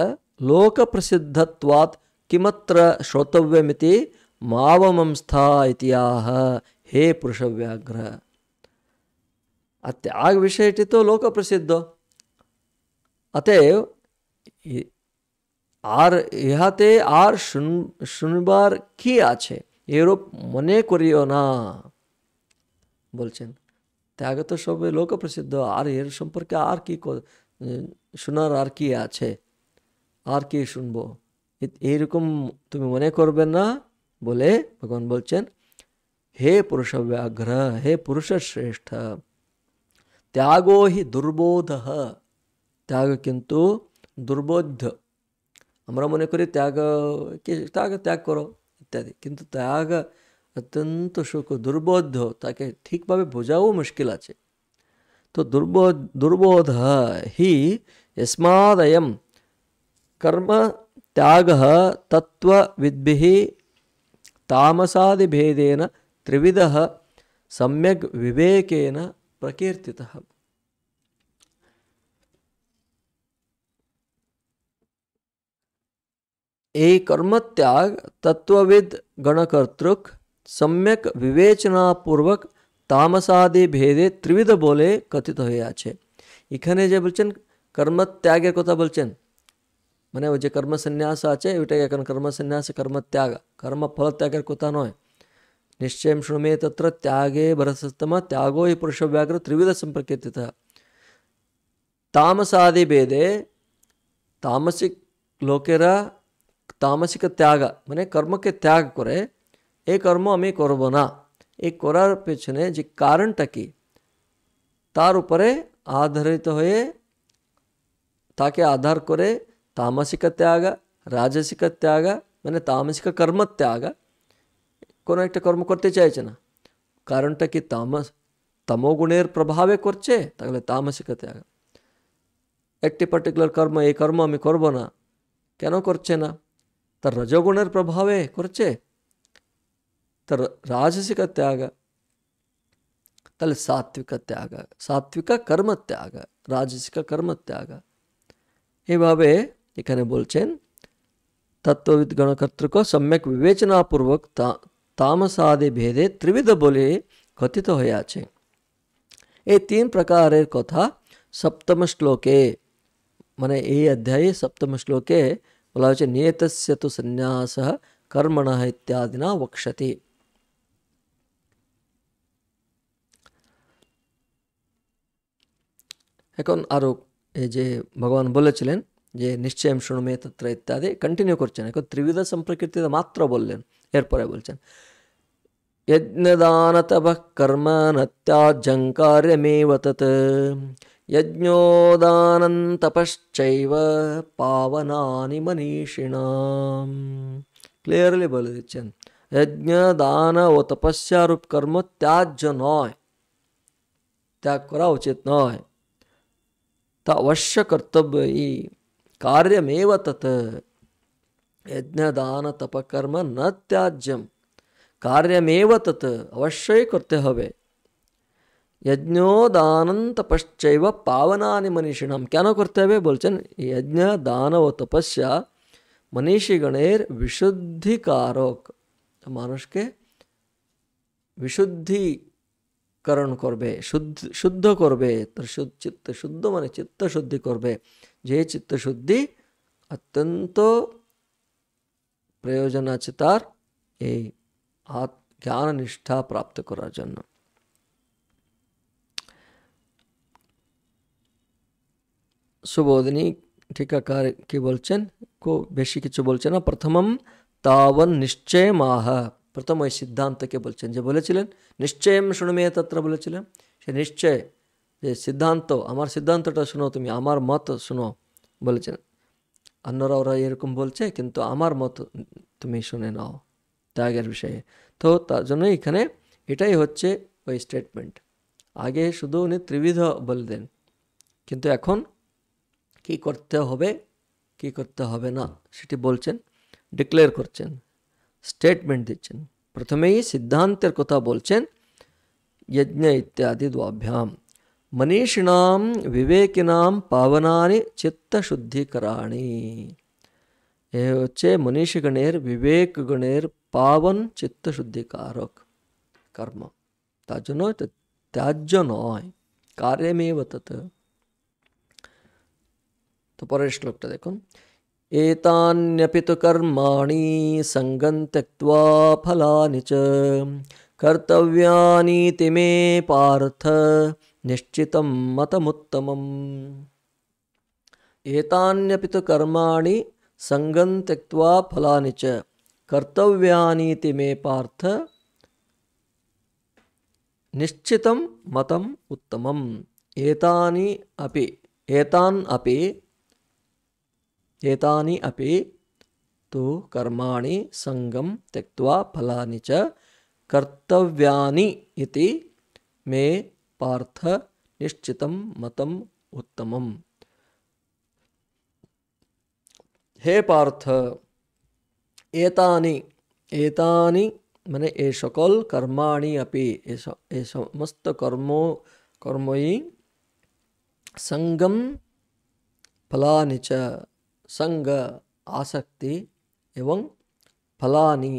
लोकप्रसिद्धत्वात् किमत्र श्रोतव्यमिति मावमंस्था इतियाह हे पुरुषव्याघ्र आ त्याग विषयটি তো লোকপ্রসিদ্ধ অতএব আর ইহাতে আর শুন শুনবার কি আছে এরূপ মনে করিও না বলছেন ত্যাগ তো সবে লোকপ্রসিদ্ধ আর এর সম্পর্কে আর কি শোনার আর কি আছে আর কি শুনবো এইরকম তুমি মনে করবে না বলে ভগবান বলছেন হে পুরুষ ব্যাঘ্র হে পুরুষ শ্রেষ্ঠ ত্যাগো হি দুর্বোধ ত্যাগ কিন্তু দুর্বোধ আমরা মনে করি ত্যাগ কি ত্যাগ ত্যাগ করো ইত্যাদি কিন্তু ত্যাগ অত্যন্ত সুখ দুর্বোধ্য তাকে ঠিকভাবে বোঝাও মুশকিল আছে তো দুর্বোধ দুর্বোধ হি यस्मादयं कर्मत्यागः तत्त्वविद्भिः तामसादिभेदेन त्रिविधः सम्यग् विवेकेन प्रकीर्तितः એ કર્મત્યાગ તત્વવિદ ગણકર્તૃક સમ્યક বিবেচনাপূর্বক তামসাদি ভেদে ত্রিবিধ বলে কথিত হয়ে আছে এখানে যে বলছেন কর্মত্যাগের কথা বলছেন মানে ওই যে কর্ম সন্ন্যাস আছে ওইটাকে এখন কর্ম সন্ন্যাস কর্মত্যাগ কর্ম ফল ত্যাগের কথা নয় निश्चय श्रुमे तत्र त्यागे भरसस्तम त्यागो ही पुरुष व्याघ्र त्रिविध संप्रकृत तामसादि भेदे तामसिक लोकेरा তামাসিক ত্যাগ মানে কর্মকে ত্যাগ করে এই কর্ম আমি করব না এই করার পেছনে যে কারণটা কি তার উপরে আধারিত হয়ে তাকে আধার করে তামাসিক ত্যাগ রাজসিক ত্যাগ মানে তামাসিক কর্ম ত্যাগ কোনো একটা কর্ম করতে চাইছে না কারণটা কি তামাস তমোগুণের প্রভাবে করছে তাহলে তামাসিক ত্যাগ একটি পার্টিকুলার কর্ম এই কর্ম আমি করব না কেন করছে না तर रजोगुणप्रभावे कुर्चे तर राजसिक त्याग तल सात्विक त्याग সাত্বিক কর্ম ত্যাগ রাজসিক কর্ম ত্যাগ এভাবে এখানে বলছেন তত্ত্ববিদ গণকর্তৃক সম্যক বিবেচনাপূর্বক তামসাদি ভেদে ত্রিবিধ বলে কথিত হইয়াছে এই তিন প্রকারের কথা সপ্তম শ্লোকে মানে এই অধ্যায়ে সপ্তম শ্লোকে বলা হয়েছে নেতস্য তু সন্ন্যাস কর্মণ ইত্যাদি না বক্ষতি এখন আরও যে ভগবান বলেছিলেন যে নিশ্চয়ম শুণমে তত্র ইত্যাদি কন্টিনিউ করছেন এখন ত্রিবিধ সম্প্রকৃতিতে মাত্র বললেন এরপরে বলছেন यज्ञदानतपः कर्म न त्याज्यं कार्यमेव तत् यज्ञोदानन्तपश्चैव पावनानि मनीषिणा क्लियरली बोले चंद यज्ञ दान व तपस्या रूप कर्म त्याज्य नय त्याग करा उचित नय अवश्य कर्तव्य ही कार्यमेव तत् यज्ञ दान तप कर्म न त्याज्यम कार्यमेव तत् अवश्य करते हवे ಯಜ್ಞೋ ದಾನಂ ತಪಶ್ಚೈವ ಪಾವನಾನಿ ಮನೀಷಿಣಂ ಕ್ಯಾನೋ ಕೊಡ್ತೇವೆ ಬೋಲ್ಚನ್ ಯಜ್ಞ दानव ತಪಸ್ಯ मनीषी गणेर विशुद्धि कारक मानुष के বিশুদ্ধিকরণ করবে শুদ্ধ শুদ্ধ করবে তার চিত্ত শুদ্ধ মানে চিত্ত শুদ্ধি করবে যে চিত্ত শুদ্ধি অত্যন্ত প্রয়োজন আছে তার এই আত্ম জ্ঞান নিষ্ঠা প্রাপ্ত করার জন্য সুবোধিনী টিকাকার কি বলছেন কো বেশি কিছু বলছে না প্রথমম তাবন নিশ্চয় মাহ প্রথম ওই সিদ্ধান্তকে বলছেন যে বলেছিলেন নিশ্চয়ম শুনবে তত্র বলেছিলেন সে নিশ্চয় যে সিদ্ধান্ত আমার সিদ্ধান্তটা শোনো তুমি আমার মত শুনো বলেছেন অন্যরা ওরা এরকম বলছে কিন্তু আমার মত তুমি শুনে নাও ত্যাগের বিষয়ে তো তার জন্য এখানে এটাই হচ্ছে ওই স্টেটমেন্ট আগে শুধু উনি ত্রিবিধ বলতেন কিন্তু এখন কি করতে হবে কি করতে হবে না সেটি বলছেন ডিক্লেয়ার করছেন স্টেটমেন্ট দিচ্ছেন প্রথমেই সিদ্ধান্তের কথা বলছেন यज्ञ इत्यादि द्वाभ्याम मनीषिणाम विवेकिनाम पावनानि चित्तशुद्धिकराणि ये হচ্ছে মনীষ গণের বিবেক গণের পাবন চিত্তশুদ্ধিকারক কর্ম তার জন্য ত্যাজ্য নয় কার্যমেব তত तो पर श्लोक तो देखो एतान्यपि तु कर्माणि सङ्गं त्यक्त्वा फलानि च कर्तव्यानीति मे पार्थ निश्चितं मतमुत्तमम् एतान्यपि एक कर्माणि सङ्गं त्यक्त्वा फलानि च कर्तव्यानीति मे पार्थ निश्चितं मतम् उत्तमम् एतानि अपि एतान् अपि एतानि अपि तु कर्माणि सङ्गं त्यक्त्वा फलानि च कर्तव्यानि इति मे पार्थ निश्चितं मतम् उत्तमम् हे पार्थ एतानि एतानि मैंने ये सकल कर्माणि अपि ये समस्त कर्मो कर्मयि संगम फलानि च संग आसक्ति एवं फलानी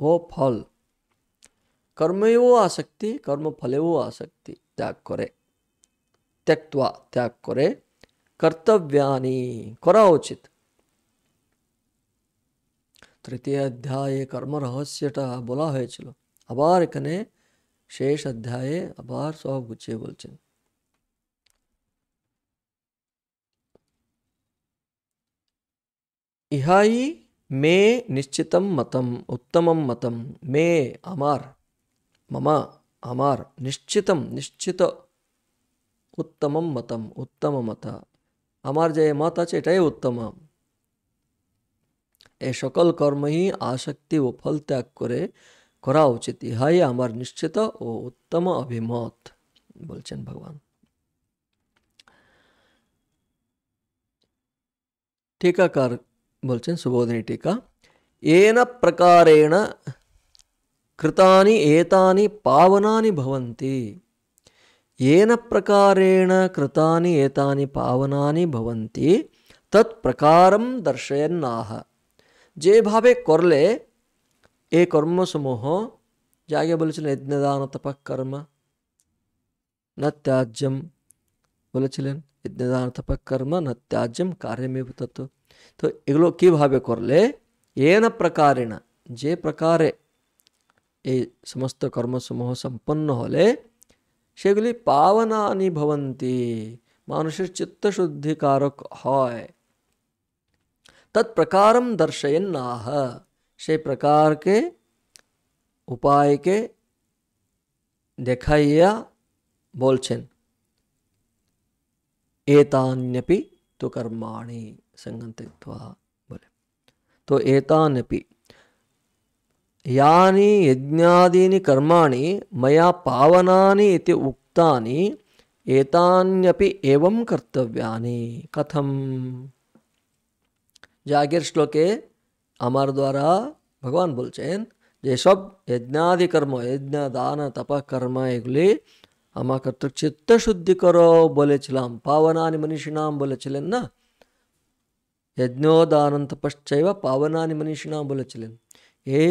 ओ फल कर्मेव आसक्ति कर्म फलेव आसक्ति त्याग करे त्यक्त्वा त्याग करे कर्तव्यानी करा उचित कर्म অধ্যায়ে কর্ম बोला বলা হয়েছিল আবার এখানে শেষ অধ্যায়ে আবার সব গুছিয়ে বলছেন ইহাই মে নিশ্চিতম মতম উত্তমম মতম মে আমার মামা আমার নিশ্চিতম নিশ্চিত উত্তমম মতম উত্তম মত আমার যে মত আছে এটাই উত্তম এই সকল কর্মই আসক্তি ও ফল ত্যাগ করে করা উচিত ইহাই আমার নিশ্চিত ও উত্তম অভিমত বলছেন ভগবান টিকাকার বলছেন সুবোধিনী টিকা येन प्रकारेण कृतानि एतानि पावनानि भवन्ति येन प्रकारेण कृतानि एतानि पावनानि भवन्ति तत् प्रकारं दर्शयन्नाह যে ভাবে করলে এই কর্মসমূহ যাকে বলেছিলেন ইদনেদান তপকর্ম না ত্যাজ্যম বলেছিলেন ইদনেদান তপকর্ম না ত্যাজ্যম কার্যমেব তত্ত্ব তো এগুলো কীভাবে করলে ಏನ ಪ್ರಕಾರೇಣ যে প্রকারে এই সমস্ত কর্মসমূহ সম্পন্ন হলে সেগুলি পাওনানি ভবন্তি মানুষের চিত্তশুদ্ধিকারক হয় তৎপ্রকারম দর্শয়েন নাহ সেই প্রকারকে উপায়কে দেখাইয়া বলছেন এতান্যপি তো কর্মাণী संगंते बोले तो एतानपि यानि यज्ञादीनि कर्माणि मया पावनानि इति उक्तानि एतान्यपि एवं कर्तव्यानि कथम जागीर श्लोके हमार द्वारा भगवान बोलছেন যে সব यज्ञादि কর্ম यज्ञ দান তপ কর্ম এগুলি আমাকে তো চিত্ত শুদ্ধি করো বলেছিলাম পাবনানি মনীষী নাম বলেছিলেন না यज्ञोदान तपश्चैव पावनानि मनीषिणा बोले चलें ये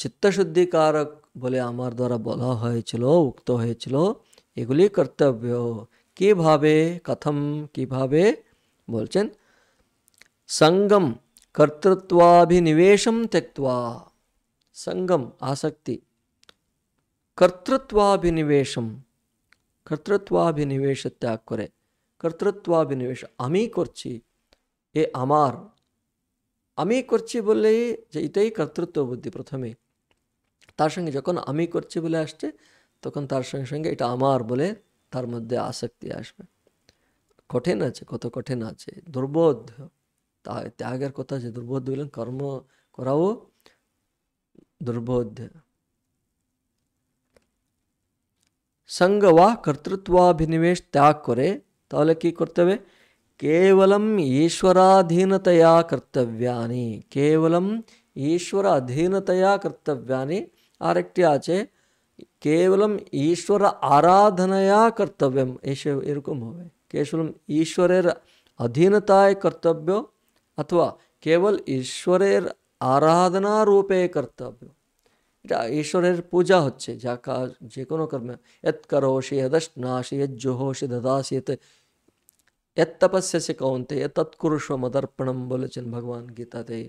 चित्तशुद्धि बोले आमार द्वारा बोला है चलो उक्त है चलो एगुली कर्तव्य की भावे कथम कि भावे बोल संगम कर्तृत्वाभिनिवेश त्यक्वा संगम आसक्ति कर्तृत्वाभिनिवेश कर्तृत्वाभिनिवेश त्याग करे कर्तृत्वाभिनिवेश अमी कर्ची हे आमार আমি করছি বলে যে এটাই কর্তৃত্ব বুদ্ধি প্রথমে তার সঙ্গে যখন আমি করছি বলে আসছে তখন তার সঙ্গে সঙ্গে এটা আমার বলে তার মধ্যে আসক্তি আসবে কঠিন আছে কত কঠিন আছে দুর্বোধ তা ত্যাগের কথা যে দুর্বোধ বললেন কর্ম করাও দুর্বোধ সঙ্গ বা কর্তৃত্বাভিনিবেশ ত্যাগ করে তাহলে কি করতে হবে केवलम ईश्वराधीनतया कर्तव्या केवलम ईश्वर अधीनतया कर्तव्या आर एक आचे केवलम ईश्वर आराधनया कर्तव्यम ऐसे ईश्वर अधीनताय कर्तव्य अथवा केवल ईश्वर आराधना रूपे कर्तव्य ईश्वर पूजा हे जो कर्म यत्कोशी यदश्नाशी यज्जुहोशी ददासी यत्तपस्य से कौनते तत्कुरुष्व मदर्पणम बोलचन भगवान गीता ते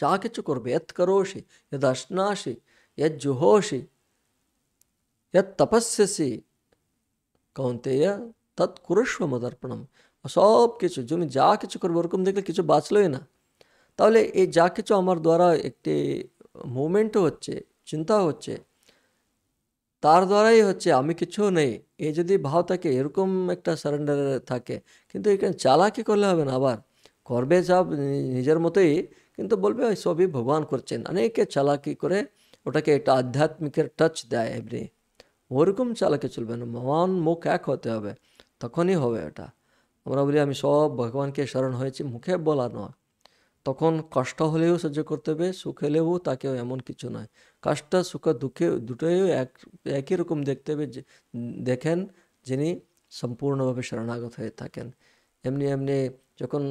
जाके चुकुर्बे यत् करोषि यदश्नाशि यज्जुहोषि यत्तपस्य से ಕೌಂತೆಯ ತತ್ ಕುರುಷ್ವ ಮದರ್ಪಣಂ সব কিছু তুমি যা কিছু করবে ওরকম দেখলে কিছু বাঁচলই না তাহলে এই যা কিছু আমার দ্বারা একটি মুভমেন্টও হচ্ছে চিন্তা হচ্ছে তার দ্বারাই হচ্ছে আমি কিছু নেই এ যদি ভাব থাকে এরকম একটা সারেন্ডার থাকে কিন্তু এখানে চালাকি করলে হবে না আবার করবে সব নিজের মতোই কিন্তু বলবে ওই সবই ভগবান করছেন অনেকে চালাকি করে ওটাকে একটা আধ্যাত্মিকের টাচ দেয় এমনি ওরকম চালাকি চলবে না মহান মুখ এক হতে হবে তখনই হবে এটা আমরা বলি আমি সব ভগবানকে স্মরণ হয়েছি মুখে বলা নয় তখন কষ্ট হলেও সহ্য করতে হবে সুখ হলেও তাকেও এমন কিছু নয় কষ্ট সুখ দুঃখে দুটোই এক একই রকম দেখতে হবে দেখেন যিনি সম্পূর্ণভাবে শরণাগত হয়ে থাকেন এমনি এমনি যখন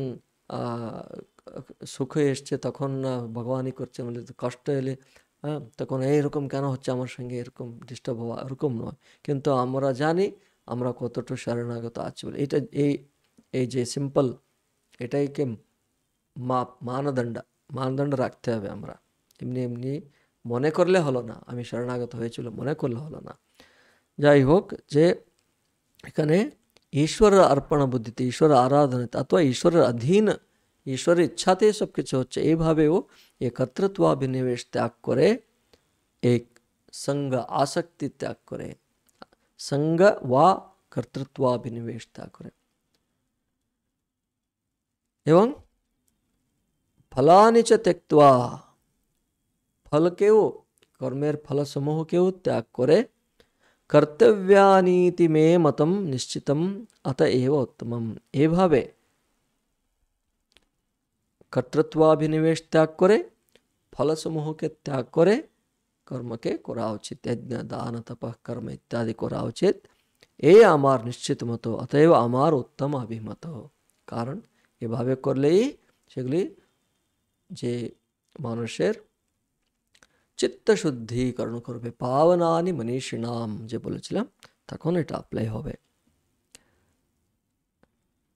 সুখ এসছে তখন ভগবানই করছে মানে কষ্ট এলে হ্যাঁ তখন এইরকম কেন হচ্ছে আমার সঙ্গে এরকম ডিস্টার্ব হওয়া এরকম নয় কিন্তু আমরা জানি আমরা কতটা শরণাগত আছি বলে এটা এই এই যে সিম্পল এটাই কি মানদণ্ড মানদণ্ড রাখতে আ আমরা এমনি এমনি মনে করিলে হলো না আমি শরণাগত হয়েছিল মনে করলে হলো না যাই হোক যে এখানে ঈশ্বরের অর্পণ বুদ্ধ ঈশ্বৰ আরাধনা অথবা ঈশ্বৰ অধীন ঈশ্বৰ ইচ্ছাতে সব কিছু হচ্ছে এইভাবে ও একত্রত্বা বিনয়েশ ত্যাগ করে এক সঙ্গ আসক্তি ত্যাগ করে সঙ্গ বা कर्तृत्वা বিনয়েশ ত্যাগ করে এবং फलानि च त्यक्वा फल केव कर्मेर फल समूह केव त्याग करे কর্তব্যানীতি মে মতম নিশ্চিতম অত এব উত্তমম এভাবে কর্তৃত্বাভিনিবেশ ত্যাগ করে ফলসমূহকে ত্যাগ করে কর্মকে করা উচিত যজ্ঞ দান তপ কর্ম ইত্যাদি করা উচিত এ আমার নিশ্চিত মতো অতএব আমার উত্তম অভিমত কারণ এভাবে করলেই সেগুলি যে মানুষের চিত্তশুদ্ধিকরণ করবে পাওনানি মনীষী নাম যে বলেছিলাম তখন এটা অ্যাপ্লাই হবে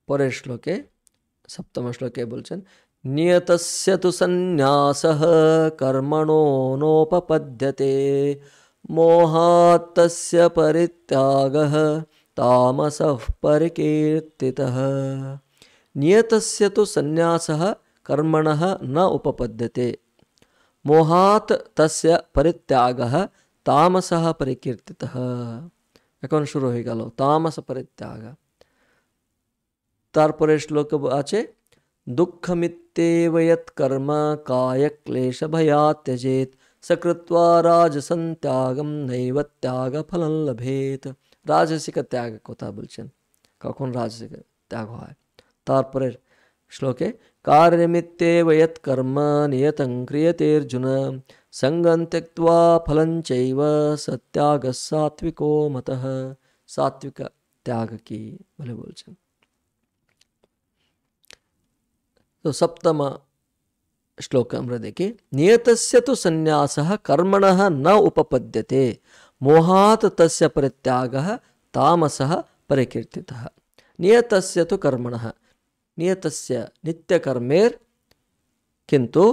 পরের শ্লোকে সপ্তম শ্লোকে বলছেন নিয়তস্য তু সন্ন্যাসঃ কর্মণো নোপপদ্যতে মোহাত্তস্য পরিত্যাগः तामसः परिकीर्तितः नियतस्य तु सन्न्यासः कर्मणः न उपपद्यते मोहात् तस्य परित्यागः तामसः परिकृततः कौन शुरू হই গেল तामस परित्याग তারপরে শ্লোকে আছে দুঃখমitteवयत् কর্মা काय ক্লেশভয়াৎ্য เจ ত সকৃত্বরাজসংত্যাগম নৈবত্যাগ ফললভেত রাজসিক ত্যাগ কোতাবলছেন কোন রাজসিক ত্যাগ হয় তারপরে শ্লোকে कार्यमित्ते कार्यनिमित्ते कर्म नियतं क्रियते अर्जुन संगं त्यक्त्वा फलं चैव सत्यागः सात्विको मतः सात्विक त्याग की भले चुन तो सप्तम श्लोक আমরা দেখি नियतस्य तु সন্ন্যাসः कर्मणः न उपपद्यते मोहात् तस्य परित्यागः तामसः परिकीर्तितः नियतस्य तु कर्मणः নিত্যಸ್ಯ নিত্যকর্মের কিন্তু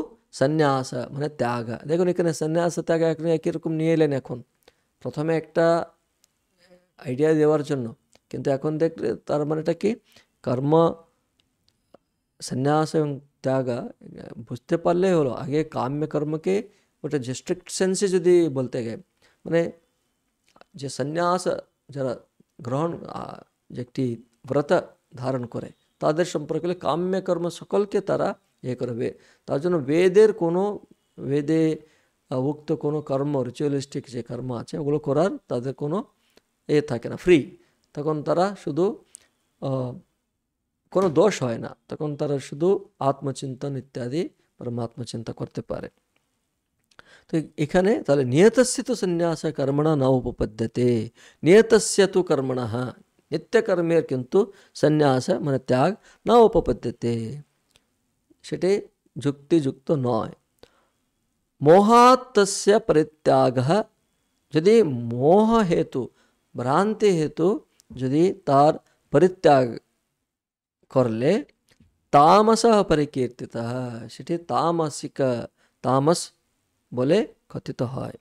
সन्यास মানে ত্যাগ দেখো নি কেন সन्यास ত্যাগ এর কি রকম নিয়ে লেন এখন প্রথমে একটা আইডিয়া দেওয়ার জন্য কিন্তু এখন দেখ তার মানেটা কি কর্ম সन्यास ও ত্যাগ বুঝতে পড়লেই হলো আগে কামে কর্মকে ওটা জিস্ট্রিক সেন্সে যদি বলতে যায় মানে যে সन्यास যে গ্রহণ যেটি ব্রত ধারণ করে তাদের সম্পর্কে কাম্যে কর্ম সকলকে তারা এ ইয়ে করবে তার জন্য বেদের কোনো বেদে উক্ত কোনো কর্ম রিচুয়ালিস্টিক যে কর্ম আছে ওগুলো করার তাদের কোনো এ থাকে না ফ্রি তখন তারা শুধু কোনো দোষ হয় না তখন তারা শুধু আত্মচিন্তন ইত্যাদি পরমাত্মচিন্তা করতে পারে তো এখানে তাহলে নিয়তস্য তো সন্ন্যাস কর্মণা না উপপদ্যতে নিয়তস্য তো কর্মণ नित्यकर्मेर किंतु संन्यास मन त्याग न उपपद्यते षटे जुक्ति जुक्त नय मोहात् परित्याग यदि मोह हेतु भ्रांति हेतु यदि तार परित्याग कर ले तामस परिकीर्ति सेठे तामसिक तामस বলে কথিত হয়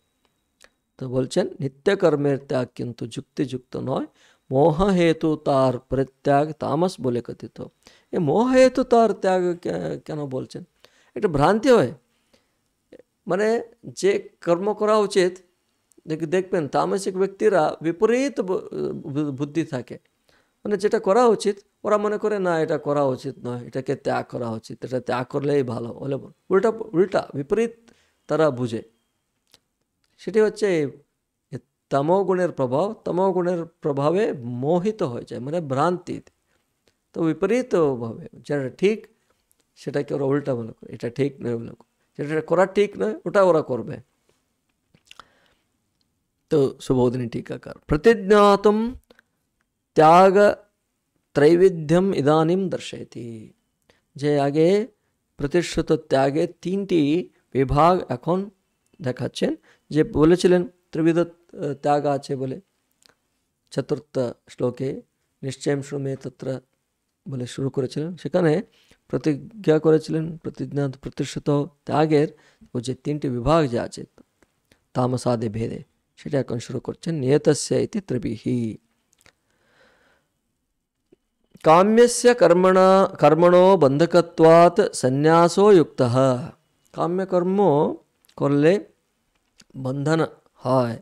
তো বলছেন নিত্যকর্মের ত্যাগ কিন্তু যুক্তিযুক্ত नय হেতু তার প্রত্যাগ তামস বলে কথিত এ মোহহেতু তার ত্যাগ কেন বলছেন এটা ভ্রান্তি হয় মানে যে কর্ম করা উচিত দেখবেন তামসিক ব্যক্তিরা বিপরীত বুদ্ধি থাকে মানে যেটা করা উচিত ওরা মনে করে না এটা করা উচিত নয় এটাকে ত্যাগ করা উচিত এটা ত্যাগ করলেই ভালো বলে উল্টা উল্টা বিপরীত তারা বুঝে সেটি হচ্ছে তমোগুণের প্রভাব তমোগুণের প্রভাবে মোহিত হয়ে যায় মানে ভ্রান্তিতে তো বিপরীতভাবে যেটা ঠিক সেটাকে ওরা উল্টা মনে করে এটা ঠিক নয় মনে করে যেটা করা ঠিক নয় ওটা ওরা করবে তো সুবোধিনী টিকাকার প্রতিজ্ঞাতম ত্যাগ ত্রৈবিধ্যম ইদানিম দর্শয়তি যে আগে প্রতিশ্রুত ত্যাগে তিনটি বিভাগ এখন দেখাচ্ছেন যে বলেছিলেন त्रिविध त्यागाचे बले চতুর্থ শ্লোকে নিশ্চয়ম শ্রমে তত্র বলে শুরু করেছিলেন সেখানে প্রতিজ্ঞা করেছিলেন প্রতিজ্ঞা প্রতিষ্ঠিত ত্যাগের ও যে তিনটি বিভাগ যে আছে তামসাদে ভেদে সেটা এখন শুরু করছেন নিয়তস্য ইতি ত্রিবিহি কাম্যস্য কর্মণ কর্মণো বন্ধকত্বাৎ সন্ন্যাসো যুক্ত কাম্যকর্ম করলে বন্ধন हाय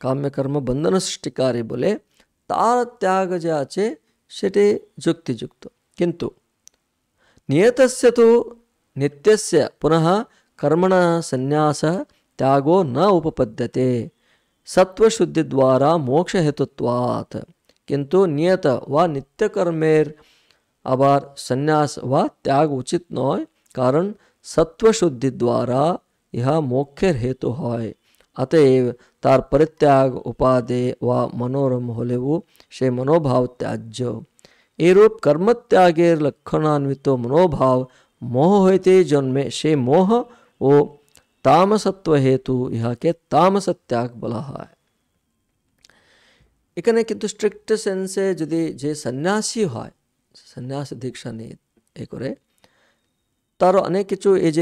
काम्य कर्म बंधन सृष्टिकारी बोले तार त्याग जाचे सेटे युक्तियुक्त किंतु नियतस्य तो नित्यस्य पुनः कर्मण संन्यास त्यागो न उपपद्यते सत्वशुद्धि द्वारा मोक्ष हेतुत्वात् किंतु नियत व नित्य कर्मेर अबार संन्यास व त्याग उचित न कारण सत्वशुद्धि द्वारा यह मोक्ष हेतु है अतएव तार परित्याग उपादे व मनोरम वो शे मनोभाव त्याज्य रूप कर्मत्यागेर लक्षणान्वित मनोभाव मोह होते जन्मे शे मोह वो तामसत्व हेतु यहाँ के तामसत्याग बला है इकने किंतु स्ट्रिक्ट सेंसे जदि जे सन्यासी है सन्यास दीक्षा नहीं এ করে তারও অনেক কিছু এই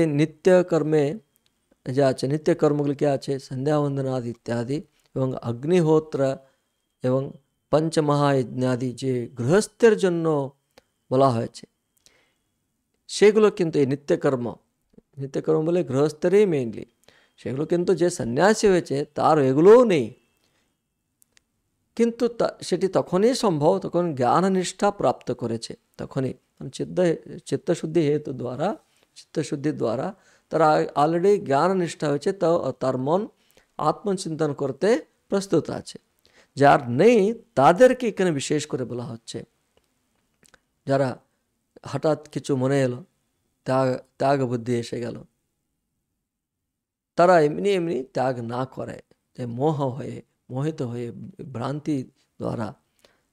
যা চনিত্য কর্মগুলি কে আছে সন্ধ্যা বন্দনা আদি ইত্যাদি এবং অগ্নিহোত্র এবং পঞ্চ মহা যজ্ঞাদি যে গৃহস্থের জন্য বলা হয়েছে সেগুলো কিন্তু এই নিত্য কর্ম নিত্য কর্ম বলে গৃহস্থরে মেইনলি সেগুলো কিন্তু যে সন্ন্যাসীবেছে তারেগুলো নেই কিন্তু সেটি তখনই সম্ভব যখন জ্ঞাননিষ্ঠা প্রাপ্ত করেছে তখনই চিত্তে চিত্ত শুদ্ধি হেতু দ্বারা চিত্ত শুদ্ধি দ্বারা তার অলরেডি জ্ঞান নিষ্ঠা হয়েছে তাও তার মন আত্মচিন্তন করতে প্রস্তুত আছে যার নেই তাদেরকে এখানে বিশেষ করে বলা হচ্ছে যারা হঠাৎ কিছু মনে এলো ত্যাগ ত্যাগ বুদ্ধি এসে গেল তারা এমনি এমনি ত্যাগ না করে যে মোহ হয়ে মোহিত হয়ে ভ্রান্তি দ্বারা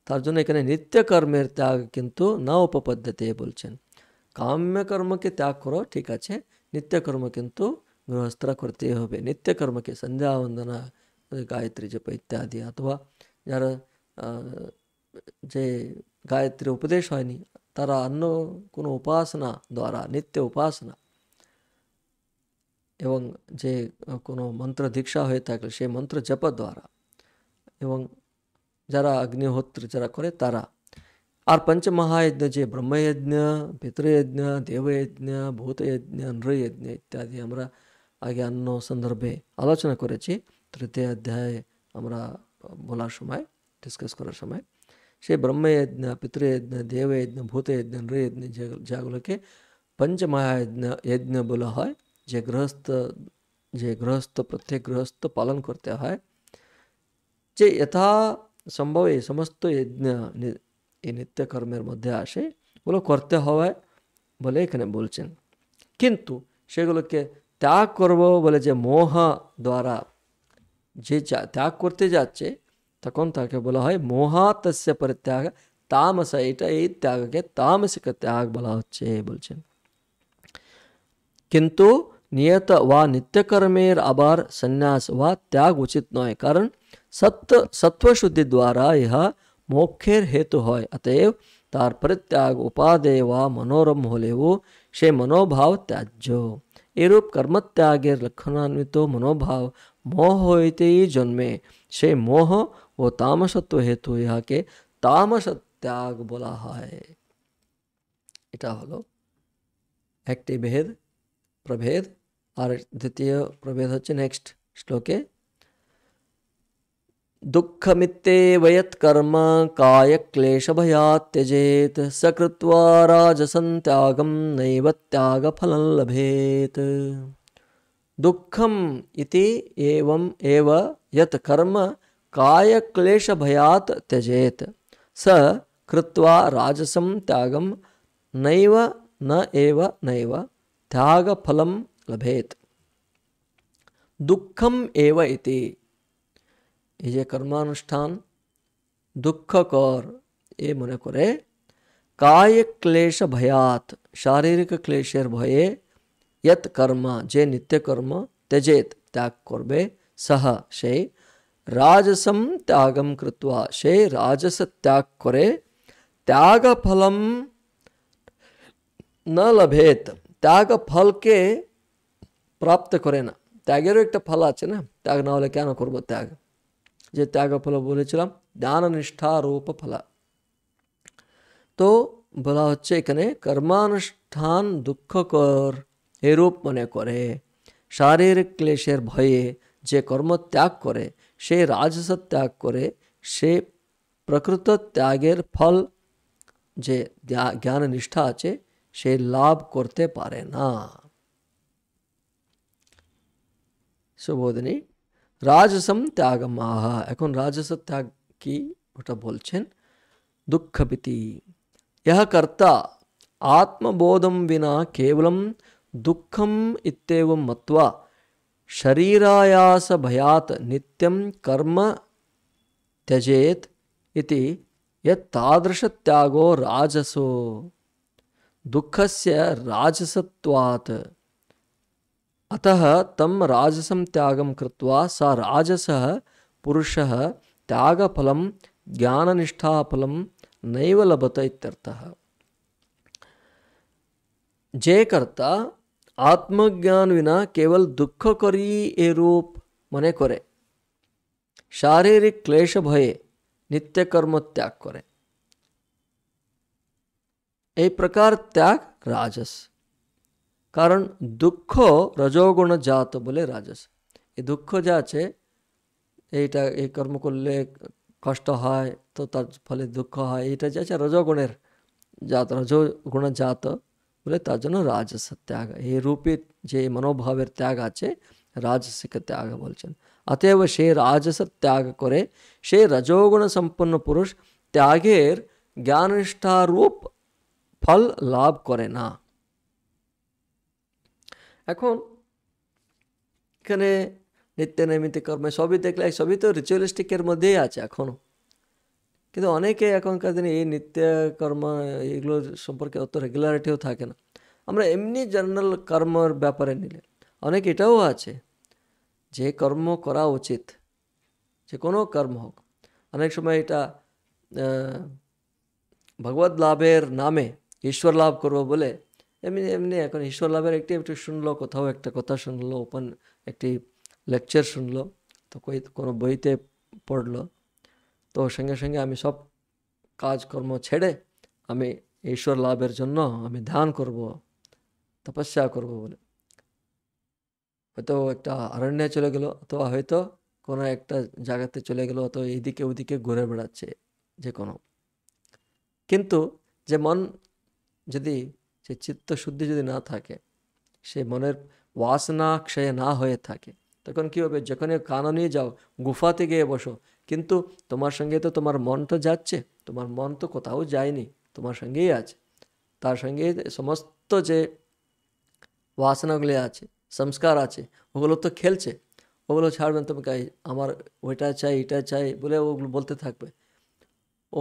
তার জন্য এখানে নিত্যকর্মের ত্যাগ কিন্তু না উপপদ্ধতি বলছেন কাম্যকর্মকে ত্যাগ করো ঠিক আছে ನಿತ್ಯ ಕರ್ಮಕ್ಕಿಂತೂ ಗೃಹಸ್ಥರ ಕೊರತೆಯೇ ಹೋಗಿ ನಿತ್ಯ ಕರ್ಮಕ್ಕೆ ಸಂಧ್ಯಾ ವಂದನ ಗಾಯತ್ರಿ ಜಪ ಇತ್ಯಾದಿ ಅಥವಾ ಯಾರ ಜಯ ಗಾಯತ್ರಿ ಉಪದೇಶವಾಹಿನಿ ತರ ಅನ್ನೋ ಕುನ ಉಪಾಸನ ದ್ವಾರ ನಿತ್ಯ ಉಪಾಸನ ಇವಂ ಜಯ કોનો ಮಂತ್ರ ದೀಕ್ಷಾ હોય તાકલે ಮಂತ್ರ ಜಪ ದ್ವಾರ ಇವಂ ಜರ ಅಗ್ನಿಹೋತ್ರ ಜರ ಕೊನೆ ತರ और पंचमहायज्ञ जे ब्रह्मयज्ञ पितृयज्ञ देवयज्ञ भूतयज्ञ नृयज्ञ इत्यादि আমরা আগে অন্য সন্দর্ভে আলোচনা করেছি তৃতীয় অধ্যায়ে আমরা বলার সময় ডিসকাস করার সময় সেই ব্রহ্ময়জ্ঞ পিতৃয়জ্ঞ দেবয়জ্ঞ ভূতয়জ্ঞ নৃয়জ্ঞ যাগুলোকে পঞ্চমহায়জ্ঞ যজ্ঞ বলা হয় যে গৃহস্থ যে গৃহস্থ প্রত্যেক গৃহস্থ পালন করতে হয় যে যথা সম্ভব এই সমস্ত যজ্ঞ नित्य कर्मेर मध्ये আসে বলে করতে হয় বলে এখানে বলছেন কিন্তু সেগুলোকে তা করবো বলে যে মোহ দ্বারা যে তা করতে যাচ্ছে তখন তাকে বলা হয় মোহ তস্য পরत्याग तामसैतै त्यागे तामसिक त्याग বলা হচ্ছে বলছেন কিন্তু नियत वा नित्य कर्मेर abar सन्यास वा त्याग उचित নয় কারণ सत्व सत्व शुद्धि দ্বারা ইহ মোহখের হেতু হয় অতএব তারপরে ত্যাগ উপাদেবা মনোরমহলেউ শে মনোভাব ত্যাজ্য এরূপ কর্ম ত্যাগে লক্ষণান্বিত মনোভাব মোহ হইতেই জন্মে শে মোহ ও তামসত্ব হেতু ইয়াকে তামসত ত্যাগ বলা হয় এটা হলো একটি भेद প্রভেদ আর দ্বিতীয় প্রভেদ হচ্ছে নেক্সট শ্লোকে दुःखमित्ते वयत्कर्म कायक्लेशभयात् त्यजेत् स कृत्वा राजसं त्यागं नैव त्यागफलं लभेत् दुःखम् इति एवम् एव यत् कर्म कायक्लेशभयात् त्यजेत् स कृत्वा राजसं त्यागं नैव न एव नैव त्यागफलं लभेत् दुःखम् एव इति ये कर्मानुष्ठान दुःखकर ये मन करे काय क्लेश भयात शारीरिक क्लेशेर भये यत कर्म जे नित्यकर्म कर्म त्यजेत त्याग करबे सह से राजसम त्यागम कृत्वा से राजस त्याग करे त्याग फलम न लभेत त्याग फल के प्राप्त करे ना त्यागेरो एक फल आचे ना त्याग ना क्या ना करबो त्याग যে ত্যাগফল বলেছিলাম ধ্যান নিষ্ঠা রূপ ফলা তো বলা হচ্ছে এখানে কর্মানুষ্ঠান দুঃখকর এরূপ মনে করে শারীরিক ক্লেশের ভয়ে যে কর্ম ত্যাগ করে সে রাজস ত্যাগ করে সে প্রকৃত ত্যাগের ফল যে জ্ঞান নিষ্ঠা আছে সে লাভ করতে পারে না সুবোধিনী রাজসম ত্যাগম আহা এখন রাজস ত্যাগ কি ওটা বলছেন দুঃখভীতি ইহ কর্তা आत्मबोधम विना केवलम दुखम इतव मत्वा शरीरायास भयात नित्यम कर्म त्यजेत इति यदृश त्यागो राजसो दुखस्य राजसत्वात् अतः तम राजसम त्यागम कृत्वा स राजस पुरुष त्यागफल ज्ञान निष्ठाफल नैव लभत इत्यर्थः जे कर्ता आत्मज्ञान विना केवल दुख करी ए रूप मने करे शारीरिक क्लेश भये नित्य कर्म त्याग करे ए प्रकार त्याग राजस কারণ দুঃখ রজগুণ জাত বলে রাজস এই দুঃখ যা আছে এইটা এই কর্ম করলে কষ্ট হয় তো তার ফলে দুঃখ হয় এইটা যা আছে রজগুণের জাত রজগুণ জাত বলে তার জন্য রাজস ত্যাগ এই রূপে যে মনোভাবের ত্যাগ আছে রাজসিক ত্যাগ বলছেন অতএব সে রাজস ত্যাগ করে সে রজগুণ সম্পন্ন পুরুষ ত্যাগের জ্ঞাননিষ্ঠারূপ ফল লাভ করে না এখন এখানে নিত্য নৈমিত কর্মে সবই দেখলে সবই তো রিচুয়ালিস্টিকের মধ্যেই আছে এখনও কিন্তু অনেকে এখনকার দিনে এই নিত্য কর্ম এগুলোর সম্পর্কে অত রেগুলারিটিও থাকে না আমরা এমনি জেনারেল কর্মর ব্যাপারে নিলে অনেক এটাও আছে যে কর্ম করা উচিত যে কোনো কর্ম হোক অনেক সময় এটা ভগবত লাভের নামে ঈশ্বর লাভ করব বলে এমনি এমনি এখন ঈশ্বর লাভের একটি একটু শুনলো কোথাও একটা কথা শুনলো ওপেন একটি লেকচার শুনলো তো কই কোনো বইতে পড়লো তো সঙ্গে সঙ্গে আমি সব কাজকর্ম ছেড়ে আমি ঈশ্বর লাভের জন্য আমি ধ্যান করব তপস্যা করব বলে হয়তো একটা অরণ্যে চলে গেলো অথবা হয়তো কোনো একটা জায়গাতে চলে গেলো অথবা এদিকে ওদিকে ঘুরে বেড়াচ্ছে যে কোনো কিন্তু যে মন যদি চিত্ত চিত্তশুদ্ধি যদি না থাকে সে মনের ওয়াসনা ক্ষয় না হয়ে থাকে তখন কী হবে যখনই কানো নিয়ে যাও গুফাতে গিয়ে বসো কিন্তু তোমার সঙ্গে তো তোমার মন তো যাচ্ছে তোমার মন তো কোথাও যায়নি তোমার সঙ্গেই আছে তার সঙ্গে সমস্ত যে বাসনাগুলি আছে সংস্কার আছে ওগুলো তো খেলছে ওগুলো ছাড়বেন তুমি কাই আমার ওইটা চাই এটা চাই বলে ওগুলো বলতে থাকবে ও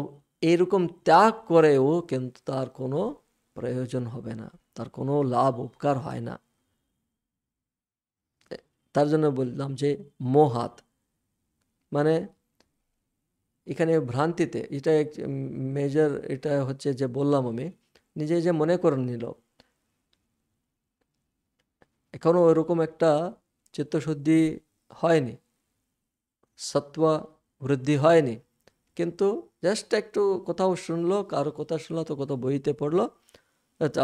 এরকম ত্যাগ করে ও কিন্তু তার কোনো প্রয়োজন হবে না তার কোনো লাভ উপকার হয় না তার জন্য বললাম যে মোহাত মানে এখানে ভ্রান্তিতে এটা মেজর এটা হচ্ছে যে বললাম আমি নিজে যে মনে করে নিল এখনও ওইরকম একটা চিত্তশুদ্ধি হয়নি সত্ত্ব বৃদ্ধি হয়নি কিন্তু জাস্ট একটু কোথাও শুনলো কারো কথা শুনলো তো কোথাও বইতে পড়লো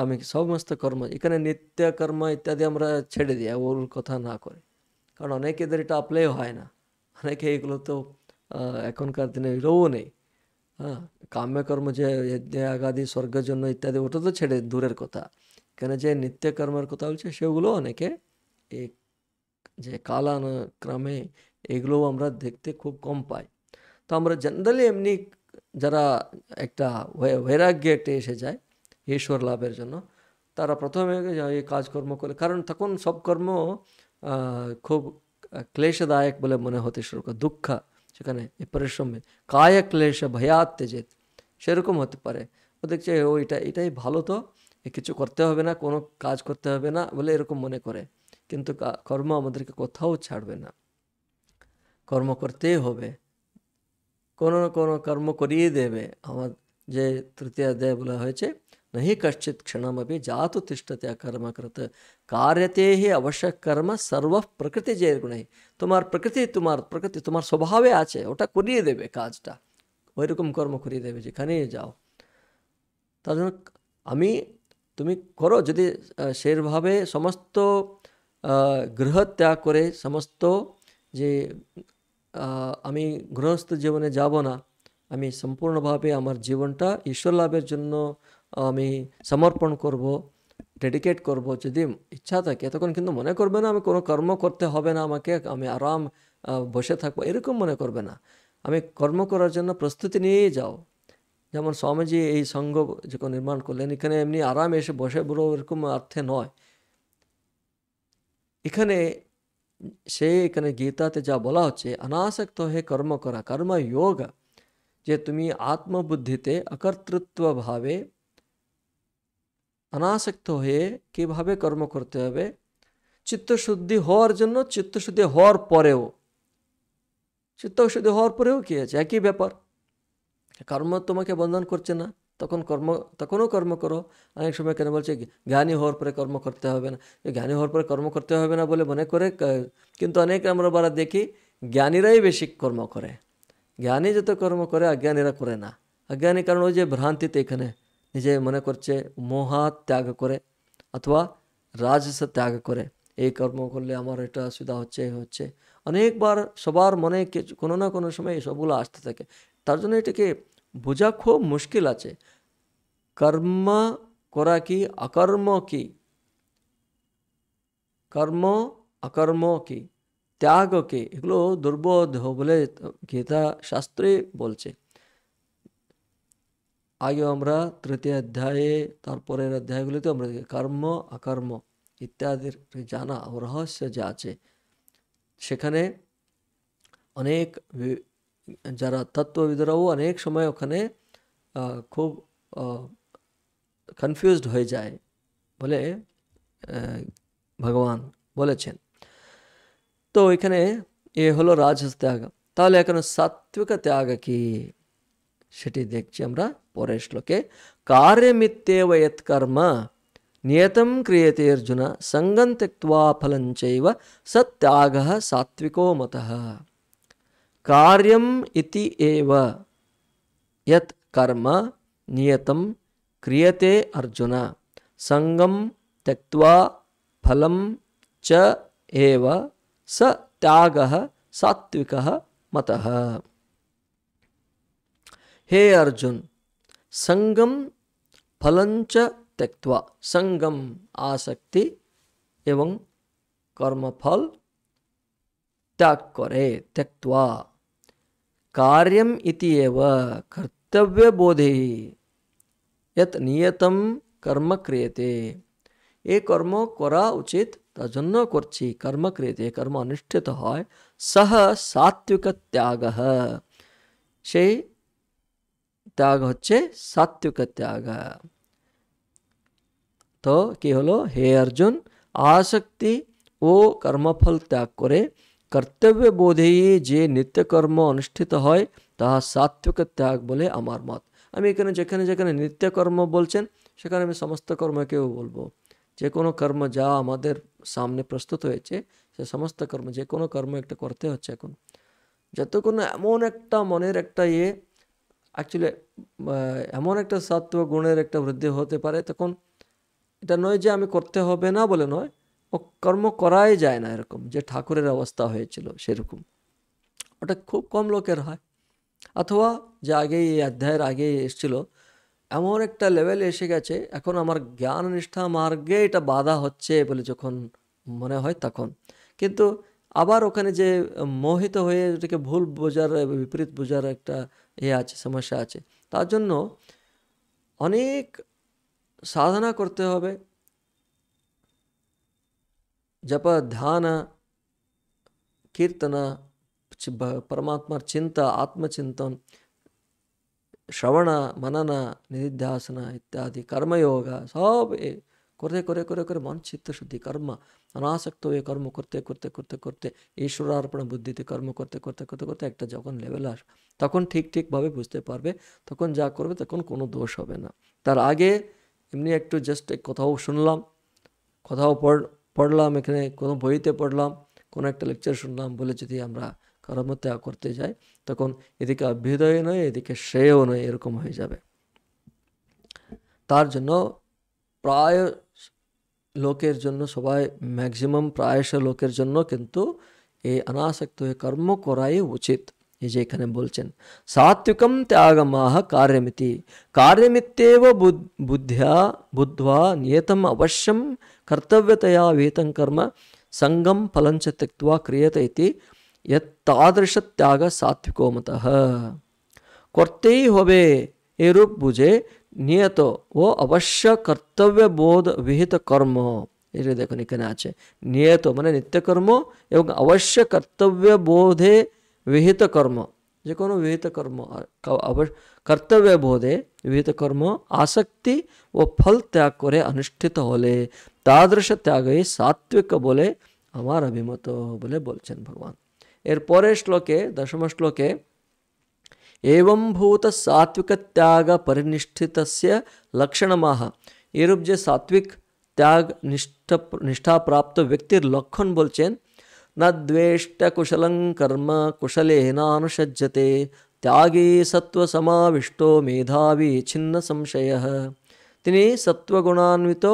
আমি সমস্ত কর্ম এখানে নিত্য কর্ম ইত্যাদি আমরা ছেড়ে দিই ওর কথা না করে কারণ অনেকেদের এটা অ্যাপ্লাইও হয় না অনেকে এগুলো তো এখনকার দিনে এগুলোও নেই হ্যাঁ কাম্য কর্ম যে আগাদি স্বর্গের জন্য ইত্যাদি ওটা তো ছেড়ে দূরের কথা কেন যে নিত্য কর্মের কথা বলছে সেগুলো অনেকে এই যে কালানুক্রমে এগুলোও আমরা দেখতে খুব কম পাই তো আমরা জেনারেলি এমনি যারা একটা বৈরাগ্য একটা এসে যায় ঈশ্বর লাভের জন্য তারা প্রথমে এই কাজকর্ম করে কারণ তখন সব কর্ম খুব ক্লেশদায়ক বলে মনে হতে শুরু করে দুঃখ সেখানে পরিশ্রমে কায় ক্লেশ যেত সেরকম হতে পারে ও দেখছে ও এটা এটাই ভালো তো কিছু করতে হবে না কোনো কাজ করতে হবে না বলে এরকম মনে করে কিন্তু কর্ম আমাদেরকে কোথাও ছাড়বে না কর্ম করতেই হবে কোনো না কোনো কর্ম করিয়ে দেবে আমার যে তৃতীয় অধ্যায় বলা হয়েছে নহি কশ্চিৎ कश्चित् জাতু তিষ্ঠতে तिष्ठते কৃত কার্যতে ही কর্ম সর্ব প্রকৃতি যে গুণে তোমার প্রকৃতি তোমার প্রকৃতি তোমার স্বভাবে আছে ওটা করিয়ে দেবে কাজটা ওইরকম কর্ম করিয়ে দেবে যেখানে যাও তার জন্য আমি তুমি করো যদি সেইভাবে সমস্ত গৃহ ত্যাগ করে সমস্ত যে আমি গৃহস্থ জীবনে যাব না আমি সম্পূর্ণভাবে আমার জীবনটা ঈশ্বর লাভের জন্য আমি সমর্পণ করব ডেডিকেট করব যদি ইচ্ছা থাকে তখন কিন্তু মনে করবে না আমি কোনো কর্ম করতে হবে না আমাকে আমি আরাম বসে থাকবো এরকম মনে করবে না আমি কর্ম করার জন্য প্রস্তুতি নিয়েই যাও যেমন স্বামীজি এই সঙ্গ যখন নির্মাণ করলেন এখানে এমনি আরাম এসে বসে বলো এরকম অর্থে নয় এখানে সে এখানে গীতাতে যা বলা হচ্ছে অনাসক্ত হয়ে কর্ম করা কর্ম যোগ যে তুমি আত্মবুদ্ধিতে অকর্তৃত্বভাবে অনাসক্ত হয়ে কিভাবে কর্ম করতে হবে চিত্তশুদ্ধি হওয়ার জন্য চিত্তশুদ্ধি হওয়ার পরেও চিত্তশুদ্ধি হওয়ার পরেও কী আছে একই ব্যাপার কর্ম তোমাকে বন্ধন করছে না তখন কর্ম তখনও কর্ম করো অনেক সময় কেন বলছে জ্ঞানী হওয়ার পরে কর্ম করতে হবে না জ্ঞানী হওয়ার পরে কর্ম করতে হবে না বলে মনে করে কিন্তু অনেক আমরা বারা দেখি জ্ঞানীরাই বেশি কর্ম করে জ্ঞানী যত কর্ম করে অজ্ঞানীরা করে না অজ্ঞানী কারণ ওই যে ভ্রান্তিতে এখানে নিজে মনে করছে মহা ত্যাগ করে অথবা রাজস ত্যাগ করে এই কর্ম করলে আমার এটা সুবিধা হচ্ছে হচ্ছে অনেকবার সবার মনে কোনো না কোনো সময় সবগুলো আসতে থাকে তার জন্য এটাকে বোঝা খুব মুশকিল আছে কর্ম করা কি অকর্ম কি কর্ম অকর্ম কি ত্যাগ কে এগুলো দুর্বোধ বলে গীতা শাস্ত্রে বলছে আগে আমরা তৃতীয় অধ্যায়ে তারপরের অধ্যায়গুলিতে আমরা কর্ম অকর্ম ইত্যাদির জানা ও রহস্য যা আছে সেখানে অনেক যারা তত্ত্ববিদরাও অনেক সময় ওখানে খুব কনফিউজড হয়ে যায় বলে ভগবান বলেছেন তো এখানে এ হলো রাজস ত্যাগ তাহলে এখানে সাত্ত্বিক ত্যাগ কি সেটি দেখছি আমরা ಪೂರೈ ಶ್ಲೋಕೆ ಕಾರ್ಯಮಿತ್ತೇವ ಯತ್ಕರ್ಮ ನಿಯತಂ ಕ್ರಿಯತೆ ಅರ್ಜುನ ಸಂಗಂ ತ್ಯಕ್ವಾ ಫಲಂಚೈವ ಸತ್ಯಾಗ ಸಾತ್ವಿಕೋ ಮತಃ ಕಾರ್ಯಂ ಇತಿ ಏವ ಯತ್ ಕರ್ಮ ನಿಯತಂ ಕ್ರಿಯತೆ ಅರ್ಜುನ ಸಂಗಂ ತ್ಯಕ್ವಾ ಫಲಂ ಚ ಏವ ಸ त्याग सात्विक मत हे अर्जुन संगम फलंच त्यक्वा संगम आसक्ति एवं कर्मफल त्याग करे त्यक्वा कार्यम कर्तव्य बोधे यत नियतम कर्म क्रियते ये कर्म करा उचित तजन्न कर्ची कर्म क्रियते कर्म अनुष्ठित है सह सात्विक त्याग से ত্যাগ হচ্ছে সাত্যকে ত্যাগ। তো কি হলো হে অর্জুন আসক্তি ও কর্মফল ত্যাগ করে कर्तव्य বোধে যে নিত্য কর্ম অনুষ্ঠিত হয় তাহা সাত্যকে ত্যাগ বলে আমার মত। আমি কোন যেখানে যেখানে নিত্য কর্ম বলছেন সেখানে আমি সমস্ত কর্মকেও বলবো। যে কোন কর্ম যা আমাদের সামনে প্রস্তুত হয়েছে সে সমস্ত কর্ম যে কোন কর্ম একটা করতে হচ্ছে এখন। যত কোন এমন একটা মনের একটা এ অ্যাকচুয়ালি এমন একটা সত্ত্ব গুণের একটা বৃদ্ধি হতে পারে তখন এটা নয় যে আমি করতে হবে না বলে নয় ও কর্ম করাই যায় না এরকম যে ঠাকুরের অবস্থা হয়েছিল সেরকম ওটা খুব কম লোকের হয় অথবা যে আগেই এই অধ্যায়ের আগে এসেছিল এমন একটা লেভেল এসে গেছে এখন আমার জ্ঞান নিষ্ঠা মার্গে এটা বাধা হচ্ছে বলে যখন মনে হয় তখন কিন্তু আবার ওখানে যে মোহিত হয়ে এটাকে ভুল বোঝার বিপরীত বোঝার একটা এ আছে সমস্যা আছে তার জন্য অনেক সাধনা করতে হবে জপ ধ্যান কীর্তন परमात्मा चिंता आत्मचिंतन श्रवण मनन निधिध्यासन इत्यादि कर्मयोग सब करते करे करे करे मन चित्त शुद्धि कर्म অনাসক্ত হয়ে কর্ম করতে করতে করতে করতে ঈশ্বরার্পণ বুদ্ধিতে কর্ম করতে করতে করতে করতে একটা যখন লেভেল আস তখন ঠিক ঠিকভাবে বুঝতে পারবে তখন যা করবে তখন কোনো দোষ হবে না তার আগে এমনি একটু জাস্ট কথাও শুনলাম কথাও পড়লাম এখানে কোনো বইতে পড়লাম কোনো একটা লেকচার শুনলাম বলে যদি আমরা কর্মত্যাগ করতে যাই তখন এদিকে অভ্যুদয় নয় এদিকে শ্রেয় নয় এরকম হয়ে যাবে তার জন্য প্রায় লোকের জন্য সবাই ম্যাক্সিমাম প্রয়াস লোকের জন্য কিন্তু এ অনাসক্তে কর্ম করাই উচিত এ যেখানে বলছেন সাত্যুকম ত্যাগমাহ কার্যমিতি কার্যমিতেব বুদ্ধা বুদ্ধ्वा নেতম অবশ্যম কর্তব্য तयावेतं কর্ম সঙ্গম ফলঞ্চতत्वा কৃতেতি ইত তাদৃশ্য ত্যাগ সাত্ত্বিকোমতহ করতেই হবে এ রূপ বুঝে नियत वो अवश्य कर्तव्य बोध विहित कर्म ये देखो कहना आज नियत मान नित्यकर्म एवं अवश्य कर्तव्य बोधे विहित कर्म जो विहित कर्म अवश्य कर्तव्य बोधे विहित कर्म आसक्ति वो फल त्याग करे अनुष्ठित होले तादृश त्याग सात्विक बोले हमार अभिमत বলে বলছেন ভগবান এর পরের শ্লোকে দশম শ্লোকে एवं भूत सात्विक त्याग परिनिष्ठित लक्षणमाह এই রূপ যে সাত্বিক ত্যাগ নিষ্ঠা নিষ্ঠা প্রাপ্ত ব্যক্তির লক্ষণ বলছেন না দ্বেষ্ট কুশলং কর্ম কুশলে নানুসজ্জতে ত্যাগী সত্ত্ব সমাবিষ্ট মেধাবী ছিন্ন সংশয় তিনি সত্ত্বগুণান্বিত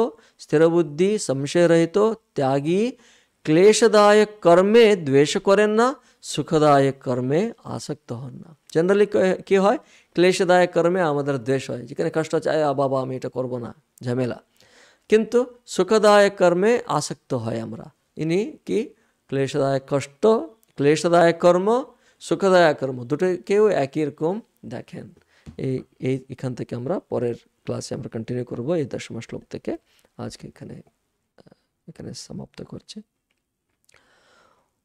স্থিরবুদ্ধি সংশয়রহিত ত্যাগী ক্লেশদায়ক কর্মে দ্বেষ করেন না সুখদায়ক কর্মে আসক্ত হন না জেনারেলি কী হয় ক্লেশদায়ক কর্মে আমাদের দ্বেষ হয় যেখানে কষ্ট চায় বাবা আমি এটা করবো না ঝামেলা কিন্তু সুখদায়ক কর্মে আসক্ত হয় আমরা ইনি কি ক্লেশদায়ক কষ্ট ক্লেশদায়ক কর্ম সুখদায়ক কর্ম কেউ একই রকম দেখেন এই এই এখান থেকে আমরা পরের ক্লাসে আমরা কন্টিনিউ করব এই দশমা শ্লোক থেকে আজকে এখানে এখানে সমাপ্ত করছে